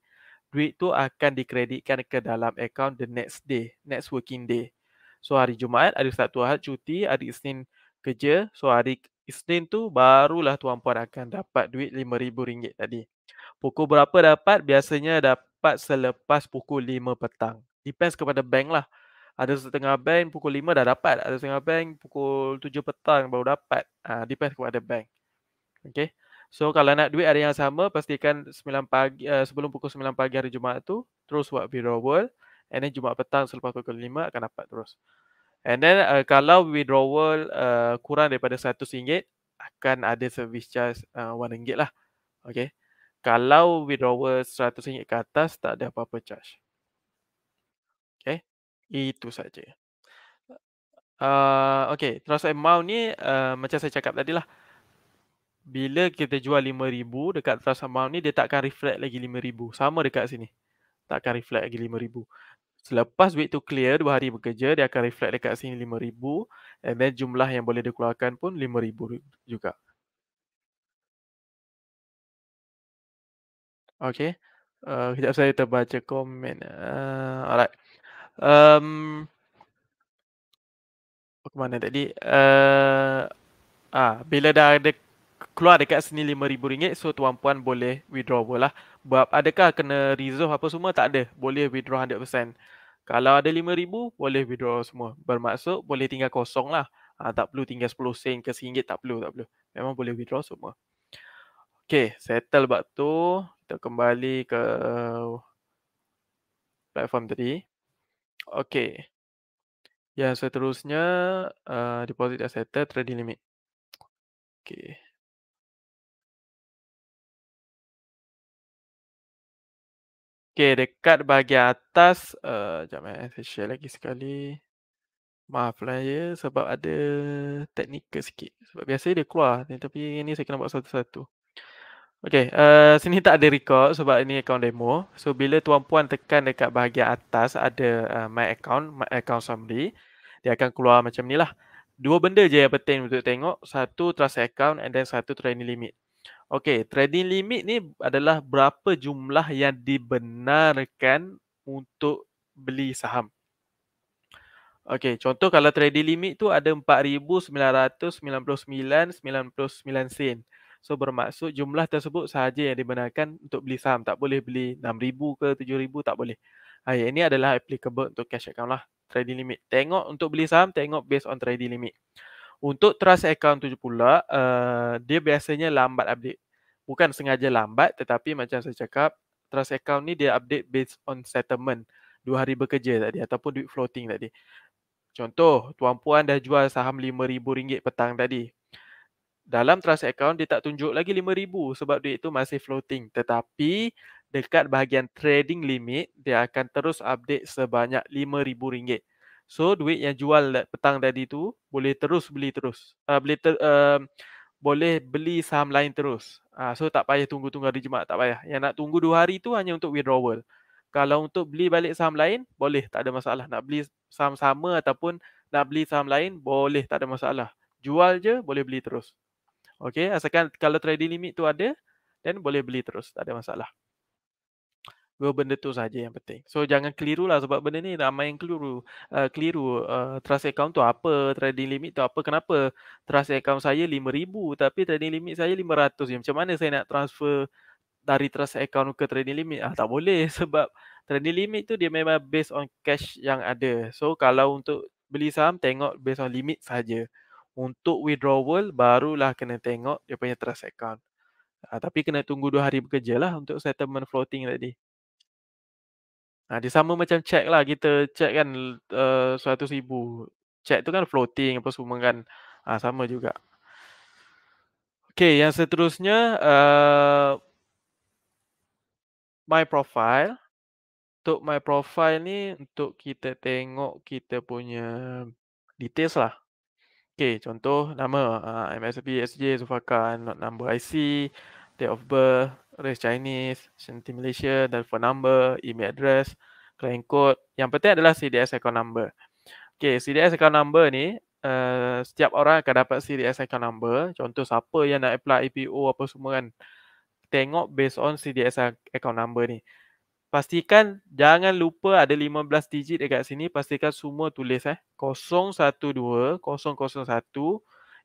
duit tu akan dikreditkan ke dalam account the next day, next working day. So hari Jumaat, hari Sabtu, hari cuti, hari Isnin kerja. So hari Isnin tu barulah tuan puan akan dapat duit RM5,000 tadi. Pukul berapa dapat? Biasanya dapat selepas pukul 5 petang. Depends kepada bank lah. Ada setengah bank pukul 5 dah dapat. Ada setengah bank pukul 7 petang baru dapat. Ha, depends kepada bank. Okay. So kalau nak duit ada yang sama pastikan 9 pagi uh, sebelum pukul 9 pagi hari Jumaat tu terus buat withdrawal and then Jumaat petang selepas pukul 5 akan dapat terus. And then uh, kalau withdrawal uh, kurang daripada RM100 akan ada service charge RM1 lah. Okay. Kalau withdrawal RM100 ke atas tak ada apa-apa charge. Okay. Itu saja. Uh, okay. Terus amount ni uh, macam saya cakap tadi lah bila kita jual RM5,000 dekat trust amount ni, dia tak akan reflect lagi RM5,000. Sama dekat sini. Tak akan reflect lagi RM5,000. Selepas duit tu clear, dua hari bekerja, dia akan reflect dekat sini RM5,000. And then jumlah yang boleh dikeluarkan pun RM5,000 juga. Okay. Uh, kejap saya terbaca komen. Uh, alright. Um, oh, ke mana tadi? Uh, ah, bila dah ada keluar dekat sini RM5,000 so tuan puan boleh withdraw lah. Buat adakah kena reserve apa semua? Tak ada. Boleh withdraw 100%. Kalau ada RM5,000 boleh withdraw semua. Bermaksud boleh tinggal kosong lah. Ha, tak perlu tinggal 10 sen ke RM1 tak perlu. Tak perlu. Memang boleh withdraw semua. Okay, settle buat tu. Kita kembali ke platform tadi. Okay. Yang seterusnya, uh, deposit dah settle, trading limit. Okay. Okay, dekat bahagian atas. Uh, eh, sekejap, eh, saya share lagi sekali. Maaf lah ya sebab ada teknikal sikit. Sebab biasanya dia keluar tapi ini saya kena buat satu-satu. Okay, uh, eh, sini tak ada record sebab ini account demo. So, bila tuan puan tekan dekat bahagian atas ada uh, my account, my account summary. Dia akan keluar macam ni lah. Dua benda je yang penting untuk tengok. Satu trust account and then satu training limit. Okey, trading limit ni adalah berapa jumlah yang dibenarkan untuk beli saham. Okey, contoh kalau trading limit tu ada 4,999.99 sen. So bermaksud jumlah tersebut sahaja yang dibenarkan untuk beli saham. Tak boleh beli 6,000 ke 7,000 tak boleh. Ha, yang ini adalah applicable untuk cash account lah. Trading limit. Tengok untuk beli saham, tengok based on trading limit. Untuk trust account tu pula, uh, dia biasanya lambat update. Bukan sengaja lambat tetapi macam saya cakap, trust account ni dia update based on settlement. Dua hari bekerja tadi ataupun duit floating tadi. Contoh, tuan puan dah jual saham RM5,000 petang tadi. Dalam trust account, dia tak tunjuk lagi RM5,000 sebab duit itu masih floating. Tetapi dekat bahagian trading limit, dia akan terus update sebanyak RM5,000. So duit yang jual petang tadi tu boleh terus beli terus. Uh, boleh ter, uh, boleh beli saham lain terus. Uh, so tak payah tunggu-tunggu hari Jumaat, tak payah. Yang nak tunggu dua hari tu hanya untuk withdrawal. Kalau untuk beli balik saham lain, boleh, tak ada masalah. Nak beli saham sama ataupun nak beli saham lain, boleh, tak ada masalah. Jual je, boleh beli terus. Okay, asalkan kalau trading limit tu ada, then boleh beli terus, tak ada masalah. Well, benda tu saja yang penting. So jangan keliru lah sebab benda ni ramai yang keliru. Uh, keliru uh, trust account tu apa, trading limit tu apa, kenapa trust account saya RM5,000 tapi trading limit saya RM500. Macam mana saya nak transfer dari trust account ke trading limit? Ah, tak boleh sebab trading limit tu dia memang based on cash yang ada. So kalau untuk beli saham tengok based on limit saja. Untuk withdrawal barulah kena tengok dia punya trust account. Uh, tapi kena tunggu dua hari bekerja lah untuk settlement floating tadi. Ha, dia sama macam cek lah. Kita cek kan uh, eh, 100 ribu. Cek tu kan floating apa semua kan. Ha, sama juga. Okay, yang seterusnya. Uh, my profile. Untuk my profile ni, untuk kita tengok kita punya details lah. Okay, contoh nama uh, eh, MSB, SJ, Zufaka, number IC, date of birth, race Chinese, Shanti Malaysia, dan phone number, email address, client code. Yang penting adalah CDS account number. Okay, CDS account number ni, uh, setiap orang akan dapat CDS account number. Contoh siapa yang nak apply IPO apa semua kan. Tengok based on CDS account number ni. Pastikan jangan lupa ada 15 digit dekat sini. Pastikan semua tulis eh. 012 001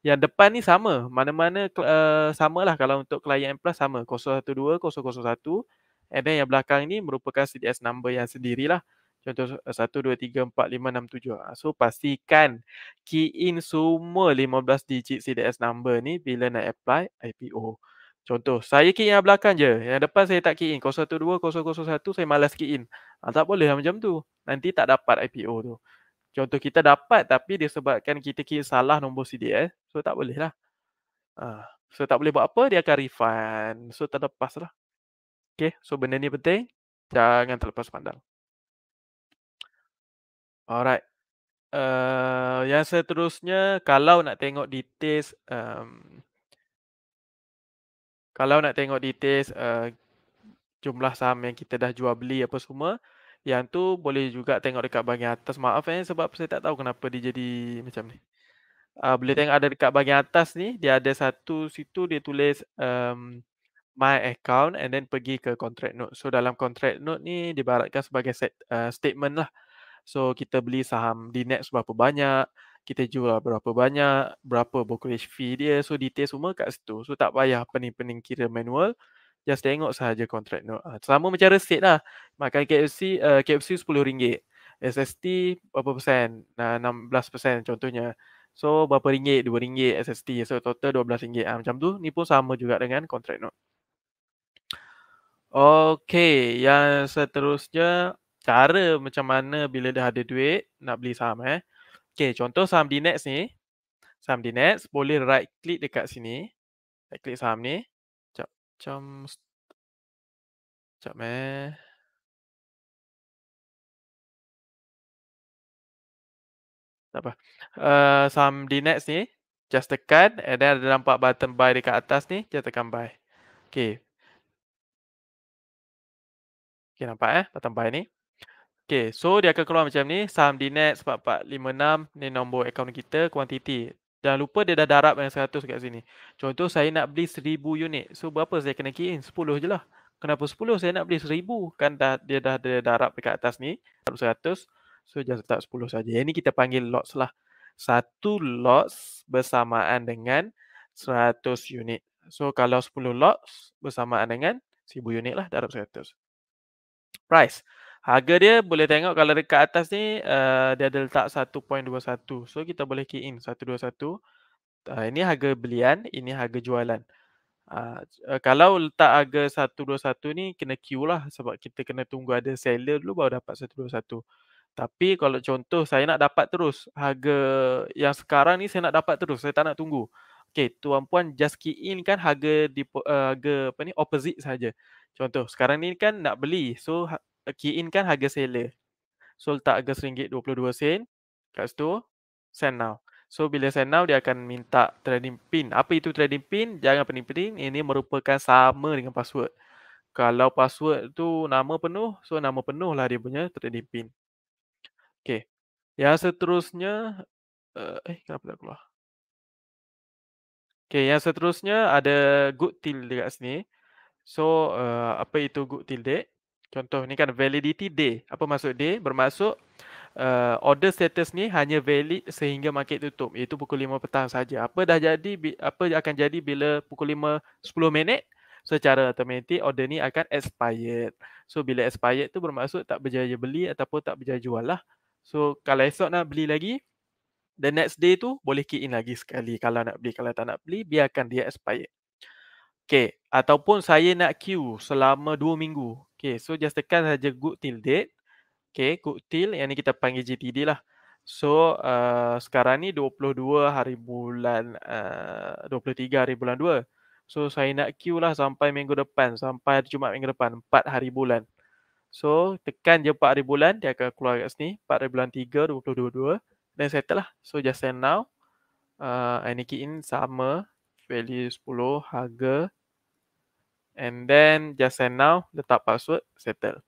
yang depan ni sama. Mana-mana uh, lah kalau untuk klien M Plus sama. 012, 001. And then yang belakang ni merupakan CDS number yang sendirilah. Contoh 1234567. Eh, ah, so pastikan key in semua 15 digit CDS number ni bila nak apply IPO. Contoh saya key yang belakang je. Yang depan saya tak key in. 012001 saya malas key in. Ha, tak boleh lah macam tu. Nanti tak dapat IPO tu. Contoh kita dapat tapi disebabkan kita key salah nombor CDS, So tak boleh lah. Uh, so tak boleh buat apa, dia akan refund. So tak lah. Okay, so benda ni penting. Jangan terlepas pandang. Alright. Uh, yang seterusnya, kalau nak tengok details, um, kalau nak tengok details uh, jumlah saham yang kita dah jual beli apa semua, yang tu boleh juga tengok dekat bahagian atas. Maaf eh, sebab saya tak tahu kenapa dia jadi macam ni uh, boleh tengok ada dekat bahagian atas ni dia ada satu situ dia tulis um, my account and then pergi ke contract note. So dalam contract note ni dibaratkan sebagai set, uh, statement lah. So kita beli saham di net berapa banyak, kita jual berapa banyak, berapa brokerage fee dia. So detail semua kat situ. So tak payah pening-pening kira manual. Just tengok sahaja contract note. Uh, sama macam receipt lah. Makan KFC, uh, KFC RM10. SST berapa persen? Uh, 16 persen contohnya. So berapa ringgit, dua ringgit SST. So total dua belas ringgit. Ha, macam tu. Ni pun sama juga dengan contract note. Okay. Yang seterusnya. Cara macam mana bila dah ada duit nak beli saham eh. Okay. Contoh saham Dnex ni. Saham Dnex boleh right click dekat sini. Right click saham ni. Macam. Macam eh. tak apa. Uh, di next ni, just tekan and then ada nampak button buy dekat atas ni, just tekan buy. Okay. Okay, nampak eh, button buy ni. Okay, so dia akan keluar macam ni, some dnex 4456, ni nombor account kita, quantity. Jangan lupa dia dah darab dengan 100 kat sini. Contoh saya nak beli 1000 unit. So berapa saya kena key in? 10 je lah. Kenapa 10? Saya nak beli 1000. Kan dah, dia dah dia darab dekat atas ni. 100. So just letak 10 saja. Yang ini kita panggil lots lah. Satu lots bersamaan dengan 100 unit. So kalau 10 lots bersamaan dengan 1000 unit lah darab 100. Price. Harga dia boleh tengok kalau dekat atas ni uh, dia ada letak 1.21. So kita boleh key in 121. Uh, eh, ini harga belian, ini harga jualan. Uh, uh, kalau letak harga 121 ni kena queue lah sebab kita kena tunggu ada seller dulu baru dapat 121. Tapi kalau contoh saya nak dapat terus harga yang sekarang ni saya nak dapat terus. Saya tak nak tunggu. Okay, tuan puan just key in kan harga di uh, eh, harga apa ni opposite saja. Contoh sekarang ni kan nak beli. So ha, key in kan harga seller. So letak harga RM22 sen. Kat situ send now. So bila send now dia akan minta trading pin. Apa itu trading pin? Jangan pening-pening. Ini merupakan sama dengan password. Kalau password tu nama penuh, so nama penuh lah dia punya trading pin. Okay. ya seterusnya, uh, eh kenapa tak keluar? Okay, yang seterusnya ada good till dekat sini. So, uh, apa itu good till date? Contoh ni kan validity day. Apa maksud day? Bermaksud uh, order status ni hanya valid sehingga market tutup. iaitu pukul 5 petang saja. Apa dah jadi, apa akan jadi bila pukul 5, 10 minit? secara automatik order ni akan expired. So bila expired tu bermaksud tak berjaya beli ataupun tak berjaya jual lah. So kalau esok nak beli lagi, the next day tu boleh key in lagi sekali kalau nak beli. Kalau tak nak beli, biarkan dia expire. Okay, ataupun saya nak queue selama 2 minggu. Okay, so just tekan saja good till date. Okay, good till yang ni kita panggil GTD lah. So uh, sekarang ni 22 hari bulan, uh, 23 hari bulan 2. So saya nak queue lah sampai minggu depan, sampai Jumat minggu depan, 4 hari bulan. So tekan je 4 hari bulan dia akan keluar kat sini 4 hari bulan 3 2022 dan settle lah. So just send now. Uh, I nak in sama value 10 harga and then just send now letak password settle.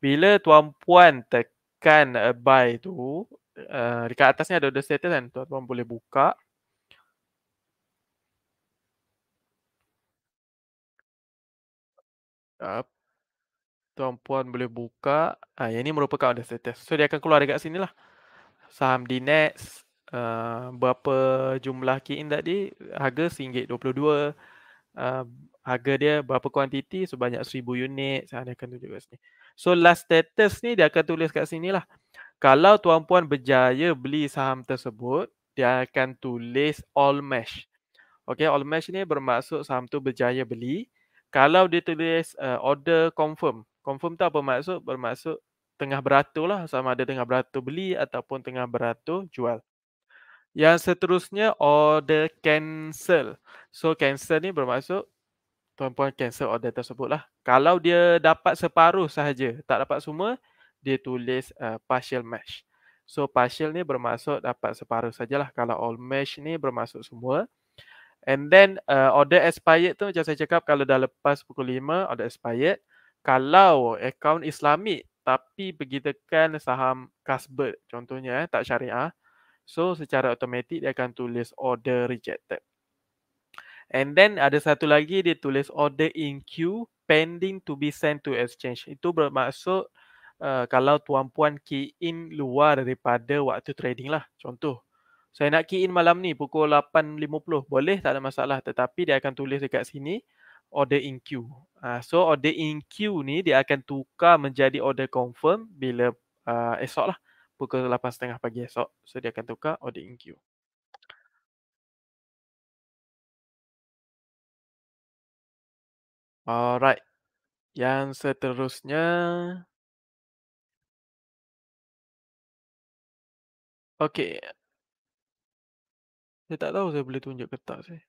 Bila tuan puan tekan uh, buy tu uh, dekat atas ni ada the settle kan tuan puan boleh buka up tuan-puan boleh buka. Ha, yang ni merupakan order status. So dia akan keluar dekat sini lah. Saham di Nex. Uh, ah, berapa jumlah key-in tadi? Harga RM22. Uh, ah, harga dia berapa kuantiti? Sebanyak so, 1000 unit. Saya akan tulis kat sini. So last status ni dia akan tulis kat sini lah. Kalau tuan-puan berjaya beli saham tersebut, dia akan tulis all mesh. Okay, all mesh ni bermaksud saham tu berjaya beli. Kalau dia tulis uh, order confirm, confirm tahu apa maksud? Bermaksud tengah beratur lah sama ada tengah beratur beli ataupun tengah beratur jual. Yang seterusnya order cancel. So cancel ni bermaksud tuan-puan cancel order tersebut lah. Kalau dia dapat separuh sahaja, tak dapat semua, dia tulis uh, partial match. So partial ni bermaksud dapat separuh sajalah. Kalau all match ni bermaksud semua. And then uh, order expired tu macam saya cakap kalau dah lepas pukul 5 order expired kalau akaun Islamik tapi pergitakan saham Kasbert contohnya eh, tak syariah so secara automatik dia akan tulis order rejected and then ada satu lagi dia tulis order in queue pending to be sent to exchange itu bermaksud uh, kalau tuan puan key in luar daripada waktu trading lah contoh saya nak key in malam ni pukul 8.50 boleh tak ada masalah tetapi dia akan tulis dekat sini order in queue. Uh, so order in queue ni dia akan tukar menjadi order confirm bila uh, esok lah. Pukul 8.30 pagi esok. So dia akan tukar order in queue. Alright. Yang seterusnya. Okay. Saya tak tahu saya boleh tunjuk ke tak saya.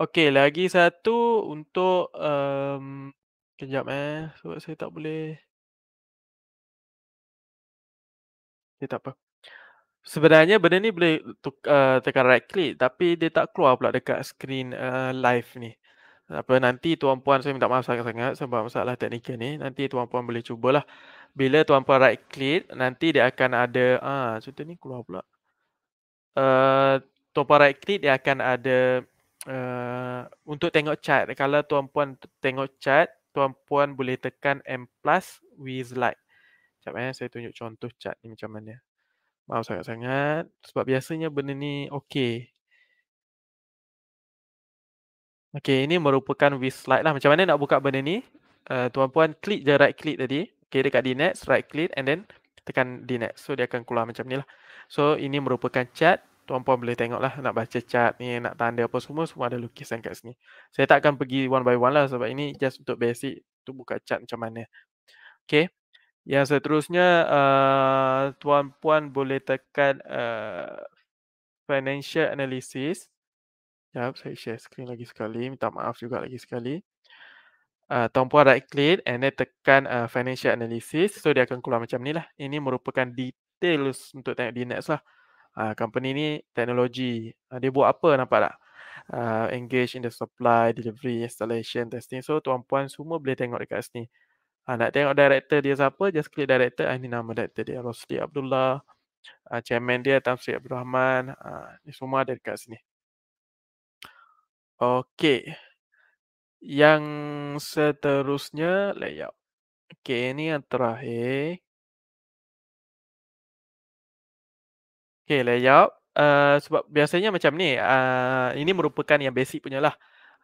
Okay, lagi satu untuk um, kejap eh sebab saya tak boleh. Dia tak apa. Sebenarnya benda ni boleh tuk, uh, eh, tekan right click tapi dia tak keluar pula dekat screen uh, live ni. Apa nanti tuan puan saya minta maaf sangat-sangat sebab masalah teknikal ni. Nanti tuan puan boleh cubalah. Bila tuan puan right click nanti dia akan ada ah uh, contoh ni keluar pula. Uh, eh, tuan puan right click dia akan ada Eh, untuk tengok chat kalau tuan puan tengok chat tuan puan boleh tekan M plus with light. Jap eh saya tunjuk contoh chat ni macam mana. Mau sangat-sangat sebab biasanya benda ni okey. Okey, ini merupakan with light lah. Macam mana nak buka benda ni? Uh, eh, tuan puan klik je right click tadi. Okey dekat next, right click and then tekan di next. So dia akan keluar macam ni lah. So ini merupakan chat tuan-puan boleh tengok lah nak baca cat ni, nak tanda apa semua, semua ada lukisan kat sini. Saya tak akan pergi one by one lah sebab ini just untuk basic tu buka cat macam mana. Okay. Yang seterusnya, uh, tuan-puan boleh tekan uh, financial analysis. Sekejap, saya share screen lagi sekali. Minta maaf juga lagi sekali. Uh, tuan-puan right click and then tekan uh, financial analysis. So, dia akan keluar macam ni lah. Ini merupakan details untuk tengok di next lah uh, company ni teknologi uh, dia buat apa nampak tak uh, engage in the supply delivery installation testing so tuan puan semua boleh tengok dekat sini uh, nak tengok director dia siapa just click director ini nama director dia Rosli Abdullah uh, chairman dia Tan Sri Abdul Rahman uh, ni semua ada dekat sini Okay. Yang seterusnya layout. Okay, ni yang terakhir. Okay layout. Uh, sebab biasanya macam ni, uh, ini merupakan yang basic punya lah.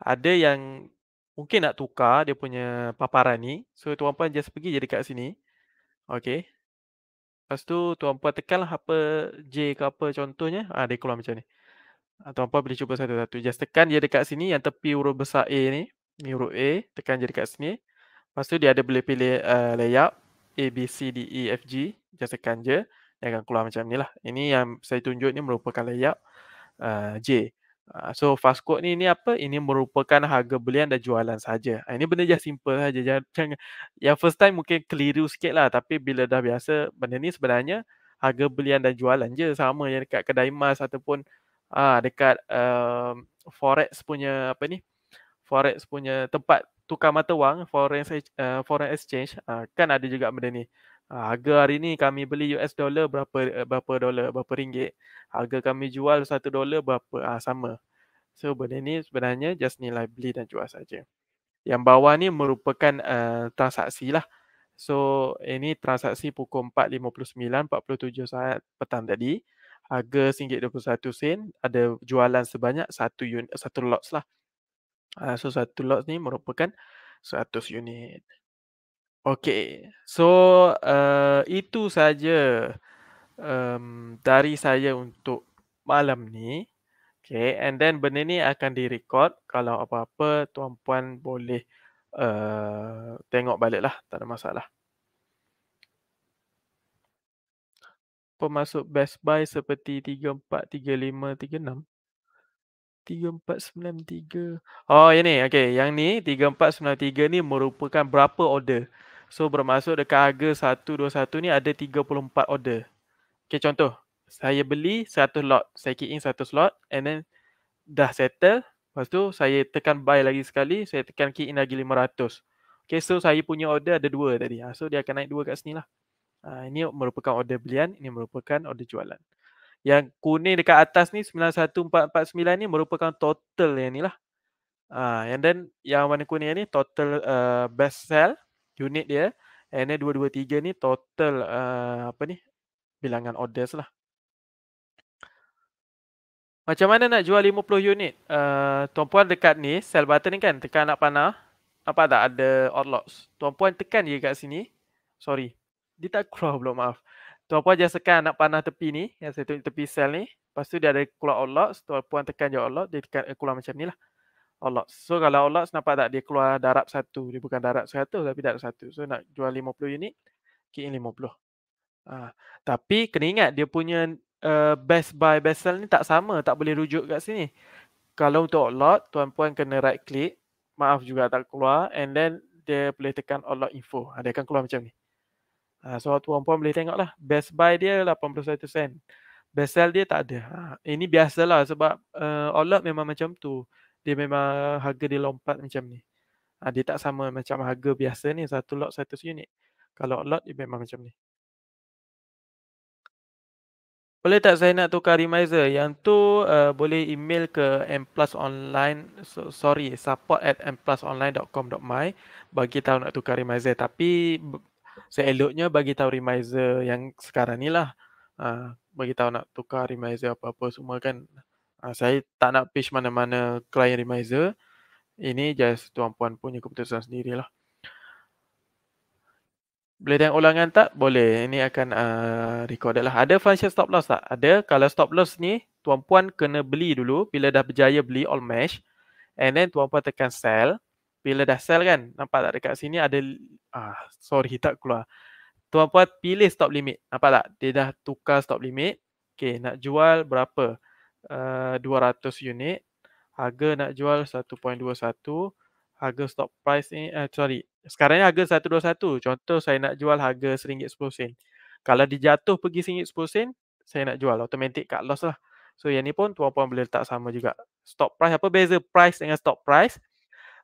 Ada yang mungkin nak tukar dia punya paparan ni. So tuan puan just pergi je dekat sini. Okay. Lepas tu tuan puan tekan lah apa J ke apa contohnya. Ah, dia keluar macam ni. Ah, tuan puan boleh cuba satu-satu. Just tekan dia dekat sini yang tepi huruf besar A ni. Ni huruf A. Tekan je dekat sini. Lepas tu dia ada boleh pilih uh, layout. A, B, C, D, E, F, G. Just tekan je dia akan keluar macam ni lah. Ini yang saya tunjuk ni merupakan layout uh, J. Uh, so fast quote ni ini apa? Ini merupakan harga belian dan jualan saja. Uh, ah, ini benda je simple saja. Jangan, yang first time mungkin keliru sikit lah. Tapi bila dah biasa benda ni sebenarnya harga belian dan jualan je. Sama yang dekat kedai emas ataupun uh, dekat uh, forex punya apa ni? Forex punya tempat tukar mata wang, foreign, uh, foreign exchange, uh, kan ada juga benda ni. Ah, harga hari ni kami beli US dollar berapa eh, berapa dollar berapa ringgit harga kami jual satu dollar berapa ah sama so benda ni sebenarnya just nilai beli dan jual saja yang bawah ni merupakan uh, transaksi lah so ini eh, transaksi pukul 4.59 47 saat petang tadi harga RM21 sen ada jualan sebanyak satu unit satu lots lah uh, so satu lots ni merupakan 100 unit Okay, so uh, itu saja um, dari saya untuk malam ni. Okay, and then benda ni akan direcord. Kalau apa-apa, tuan-puan boleh uh, tengok balik lah. Tak ada masalah. Pemasuk Best Buy seperti 34, 35, 36. 3493. Oh, ini. Okey, yang ni 3493 ni merupakan berapa order? So bermaksud dekat harga 121 ni ada 34 order. Okay contoh, saya beli 100 lot, saya key in 100 slot and then dah settle. Lepas tu saya tekan buy lagi sekali, saya tekan key in lagi 500. Okay so saya punya order ada dua tadi. Ah, so dia akan naik dua kat sini lah. Uh, ini merupakan order belian, ini merupakan order jualan. Yang kuning dekat atas ni 91449 ni merupakan total yang ni lah. Uh, ah, and then yang warna kuning ni total uh, best sell unit dia and then 223 ni total uh, apa ni bilangan orders lah macam mana nak jual 50 unit uh, tuan puan dekat ni sell button ni kan tekan nak panah apa tak ada outlocks tuan puan tekan je kat sini sorry dia tak keluar belum maaf tuan puan just tekan nak panah tepi ni yang saya tunjuk tepi sell ni lepas tu dia ada keluar outlocks tuan puan tekan je outlock dia tekan eh, keluar macam ni lah Allah. So kalau Allah nampak tak dia keluar darab satu. Dia bukan darab satu tapi darab satu. So nak jual lima puluh unit, kini lima puluh. Ah, tapi kena ingat dia punya uh, best buy, best sell ni tak sama. Tak boleh rujuk kat sini. Kalau untuk lot, tuan-puan kena right click. Maaf juga tak keluar. And then dia boleh tekan all info. Ah, dia akan keluar macam ni. Uh, so tuan-puan boleh tengok lah. Best buy dia puluh satu sen. Best sell dia tak ada. Uh, ini biasalah sebab uh, eh, all memang macam tu dia memang harga dia lompat macam ni. Ha, dia tak sama macam harga biasa ni satu lot satu unit. Kalau lot dia memang macam ni. Boleh tak saya nak tukar remiser? Yang tu uh, boleh email ke mplusonline so, sorry support at mplusonline.com.my bagi tahu nak tukar remiser tapi seeloknya bagi tahu remiser yang sekarang ni lah. Uh, bagi tahu nak tukar remiser apa-apa semua kan. Uh, Ah, saya tak nak page mana-mana client reminder. Ini just tuan puan punya keputusan sendirilah. Boleh dengar ulangan tak? Boleh. Ini akan uh, recorded lah. Ada function stop loss tak? Ada. Kalau stop loss ni, tuan puan kena beli dulu. Bila dah berjaya beli all mesh, And then tuan puan tekan sell. Bila dah sell kan, nampak tak dekat sini ada... Ah, sorry tak keluar. Tuan puan pilih stop limit. Nampak tak? Dia dah tukar stop limit. Okay, nak jual berapa? uh, eh, 200 unit. Harga nak jual 1.21. Harga stock price ni, uh, sorry. Sekarang ni harga 1.21. Contoh saya nak jual harga RM1.10. Kalau dia jatuh pergi RM1.10, saya nak jual. Automatic cut loss lah. So yang ni pun tuan-puan boleh letak sama juga. Stock price, apa beza price dengan stock price?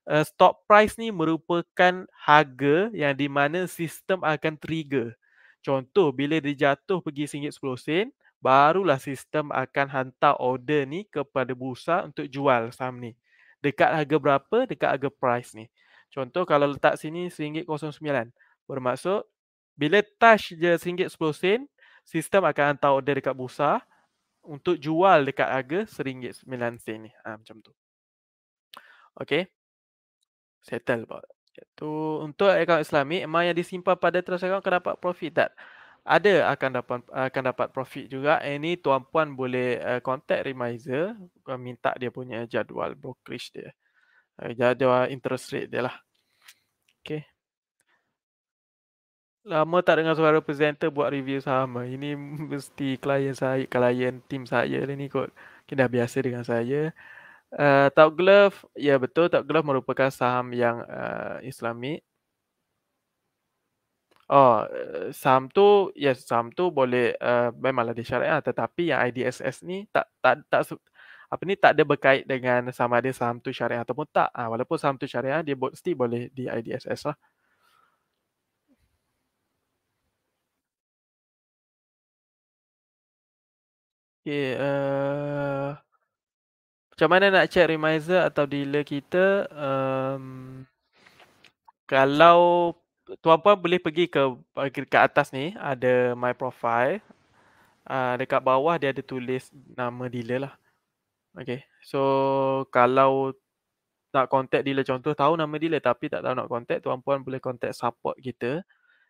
Uh, stock price ni merupakan harga yang di mana sistem akan trigger. Contoh bila dia jatuh pergi RM1.10, barulah sistem akan hantar order ni kepada bursa untuk jual saham ni. Dekat harga berapa, dekat harga price ni. Contoh kalau letak sini RM1.09. Bermaksud bila touch je RM1.10 sistem akan hantar order dekat bursa untuk jual dekat harga RM1.09 sen ni. Ha, macam tu. Okay. Settle. Itu untuk akaun islamik, emang yang disimpan pada trust akan dapat profit tak? ada akan dapat akan dapat profit juga. Ini eh, tuan puan boleh uh, contact Remiser eh, minta dia punya jadual brokerage dia. Uh, jadual interest rate dia lah. Okay. Lama tak dengar suara presenter buat review saham. Ini mesti klien saya, klien tim saya ni kot. Kita dah biasa dengan saya. Uh, Top Glove, ya yeah, betul Top Glove merupakan saham yang uh, islamik oh, saham tu yes saham tu boleh uh, memanglah ada syarat lah. tetapi yang IDSS ni tak tak tak apa ni tak ada berkait dengan sama ada saham tu syariah ataupun tak. Ha, walaupun saham tu syariah dia mesti boleh di IDSS lah. Okay, uh, eh, macam mana nak check reminder atau dealer kita? Um, kalau tuan-puan boleh pergi ke ke atas ni ada my profile. Uh, dekat bawah dia ada tulis nama dealer lah. Okay. So kalau nak contact dealer contoh tahu nama dealer tapi tak tahu nak contact tuan-puan boleh contact support kita.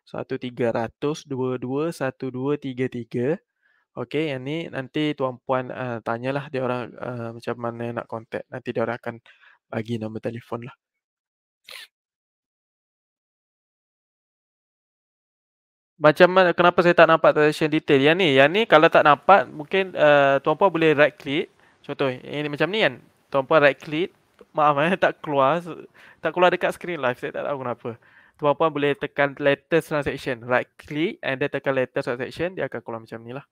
1300-221233 Okay yang ni nanti tuan-puan uh, tanyalah dia orang uh, macam mana nak contact. Nanti dia orang akan bagi nombor telefon lah. macam mana kenapa saya tak nampak transaction detail yang ni yang ni kalau tak nampak mungkin uh, tuan puan boleh right click contoh ini macam ni kan tuan puan right click maaf eh tak keluar tak keluar dekat screen live saya tak tahu kenapa tuan puan boleh tekan latest transaction right click and then tekan latest transaction dia akan keluar macam ni lah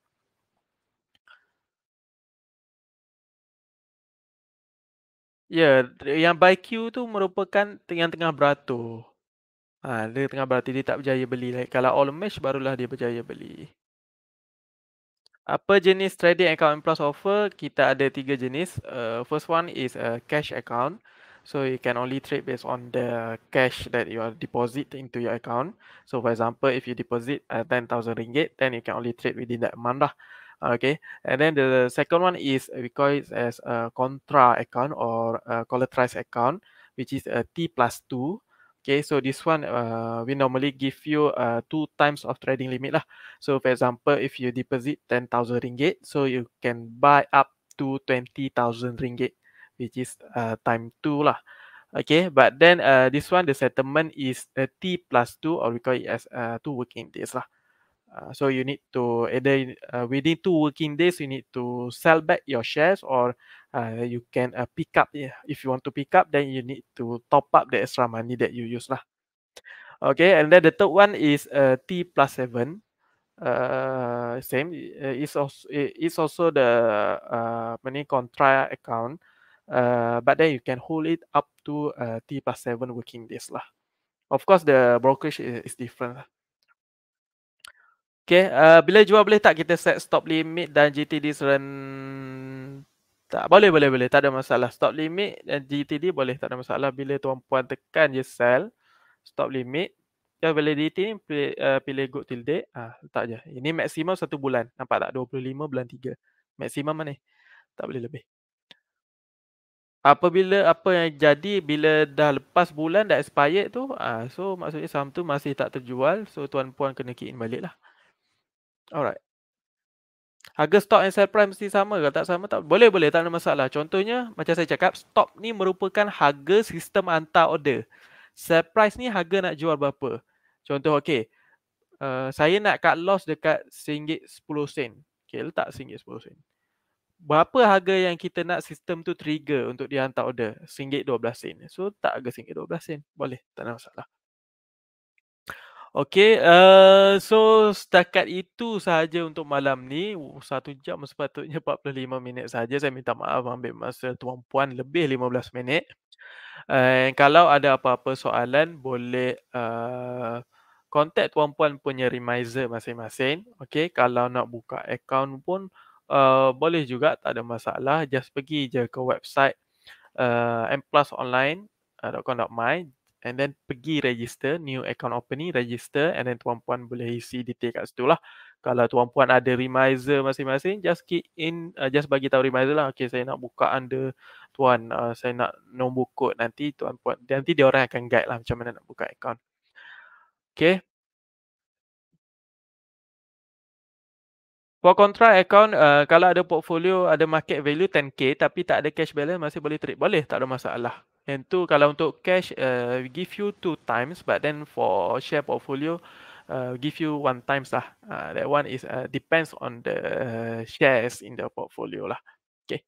Ya, yeah, yang by queue tu merupakan yang tengah beratur. Ha, dia tengah berarti dia tak berjaya beli. Kalau all match barulah dia berjaya beli. Apa jenis trading account M Plus offer? Kita ada tiga jenis. Uh, first one is a cash account. So you can only trade based on the cash that you are deposit into your account. So for example, if you deposit uh, RM10,000, then you can only trade within that amount lah. Okay. And then the second one is uh, we as a contra account or a collateralized account, which is a T plus 2. Okay, so this one uh, we normally give you uh, two times of trading limit lah. So for example, if you deposit ten thousand ringgit, so you can buy up to twenty thousand ringgit, which is uh, time two lah. Okay, but then uh, this one the settlement is a T plus two or we call it as uh, two working days lah. Uh, so you need to either uh, within two working days you need to sell back your shares or uh, you can uh, pick up if you want to pick up then you need to top up the extra money that you use lah okay and then the third one is uh, t plus Seven. uh, same uh, it's also it's also the uh, money contra account uh, but then you can hold it up to uh, t plus Seven working days lah of course the brokerage is, is different lah. Okay, uh, bila jual boleh tak kita set stop limit dan GTD seren tak boleh boleh boleh tak ada masalah stop limit dan GTD boleh tak ada masalah bila tuan puan tekan je sell stop limit Ya boleh ni pilih, eh, uh, pilih good till date ah ha, letak je. Ini maksimum satu bulan. Nampak tak 25 bulan 3. Maksimum mana lah Tak boleh lebih. Apabila apa yang jadi bila dah lepas bulan dah expired tu ah ha, so maksudnya saham tu masih tak terjual so tuan puan kena key in baliklah. Alright harga stok and sell price mesti sama kalau tak sama tak boleh boleh tak ada masalah contohnya macam saya cakap stop ni merupakan harga sistem hantar order sell price ni harga nak jual berapa contoh okey uh, saya nak cut loss dekat RM10 sen okey letak RM10 sen berapa harga yang kita nak sistem tu trigger untuk dihantar order RM12 sen so tak harga RM12 sen boleh tak ada masalah Okay, uh, eh, so setakat itu sahaja untuk malam ni. Satu jam sepatutnya 45 minit saja. Saya minta maaf ambil masa tuan puan lebih 15 minit. And kalau ada apa-apa soalan boleh uh, contact tuan puan punya reminder masing-masing. Okay, kalau nak buka account pun uh, boleh juga tak ada masalah. Just pergi je ke website uh, mplusonline.com.my and then pergi register new account opening register and then tuan puan boleh isi detail kat situ lah kalau tuan puan ada reminder masing-masing just key in uh, just bagi tahu reminder lah Okay saya nak buka under tuan uh, saya nak nombor kod nanti tuan puan nanti dia orang akan guide lah macam mana nak buka account Okay. For contract account, uh, kalau ada portfolio, ada market value 10k tapi tak ada cash balance masih boleh trade? Boleh, tak ada masalah. And tu kalau untuk cash, uh, give you two times. But then for share portfolio, uh, give you one times lah. Uh, that one is uh, depends on the uh, shares in the portfolio lah. Okay.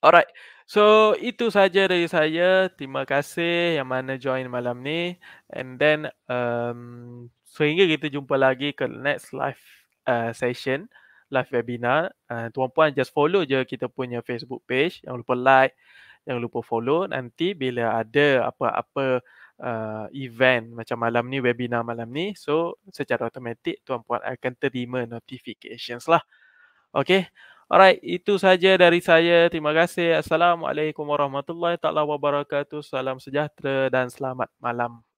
Alright. So itu saja dari saya. Terima kasih yang mana join malam ni. And then um, sehingga kita jumpa lagi ke next live uh, session live webinar. Uh, tuan-puan just follow je kita punya Facebook page. Jangan lupa like jangan lupa follow nanti bila ada apa-apa uh, eh, event macam malam ni webinar malam ni so secara automatik tuan puan akan terima notifications lah Okay, Alright, itu sahaja dari saya. Terima kasih. Assalamualaikum warahmatullahi taala wabarakatuh. Salam sejahtera dan selamat malam.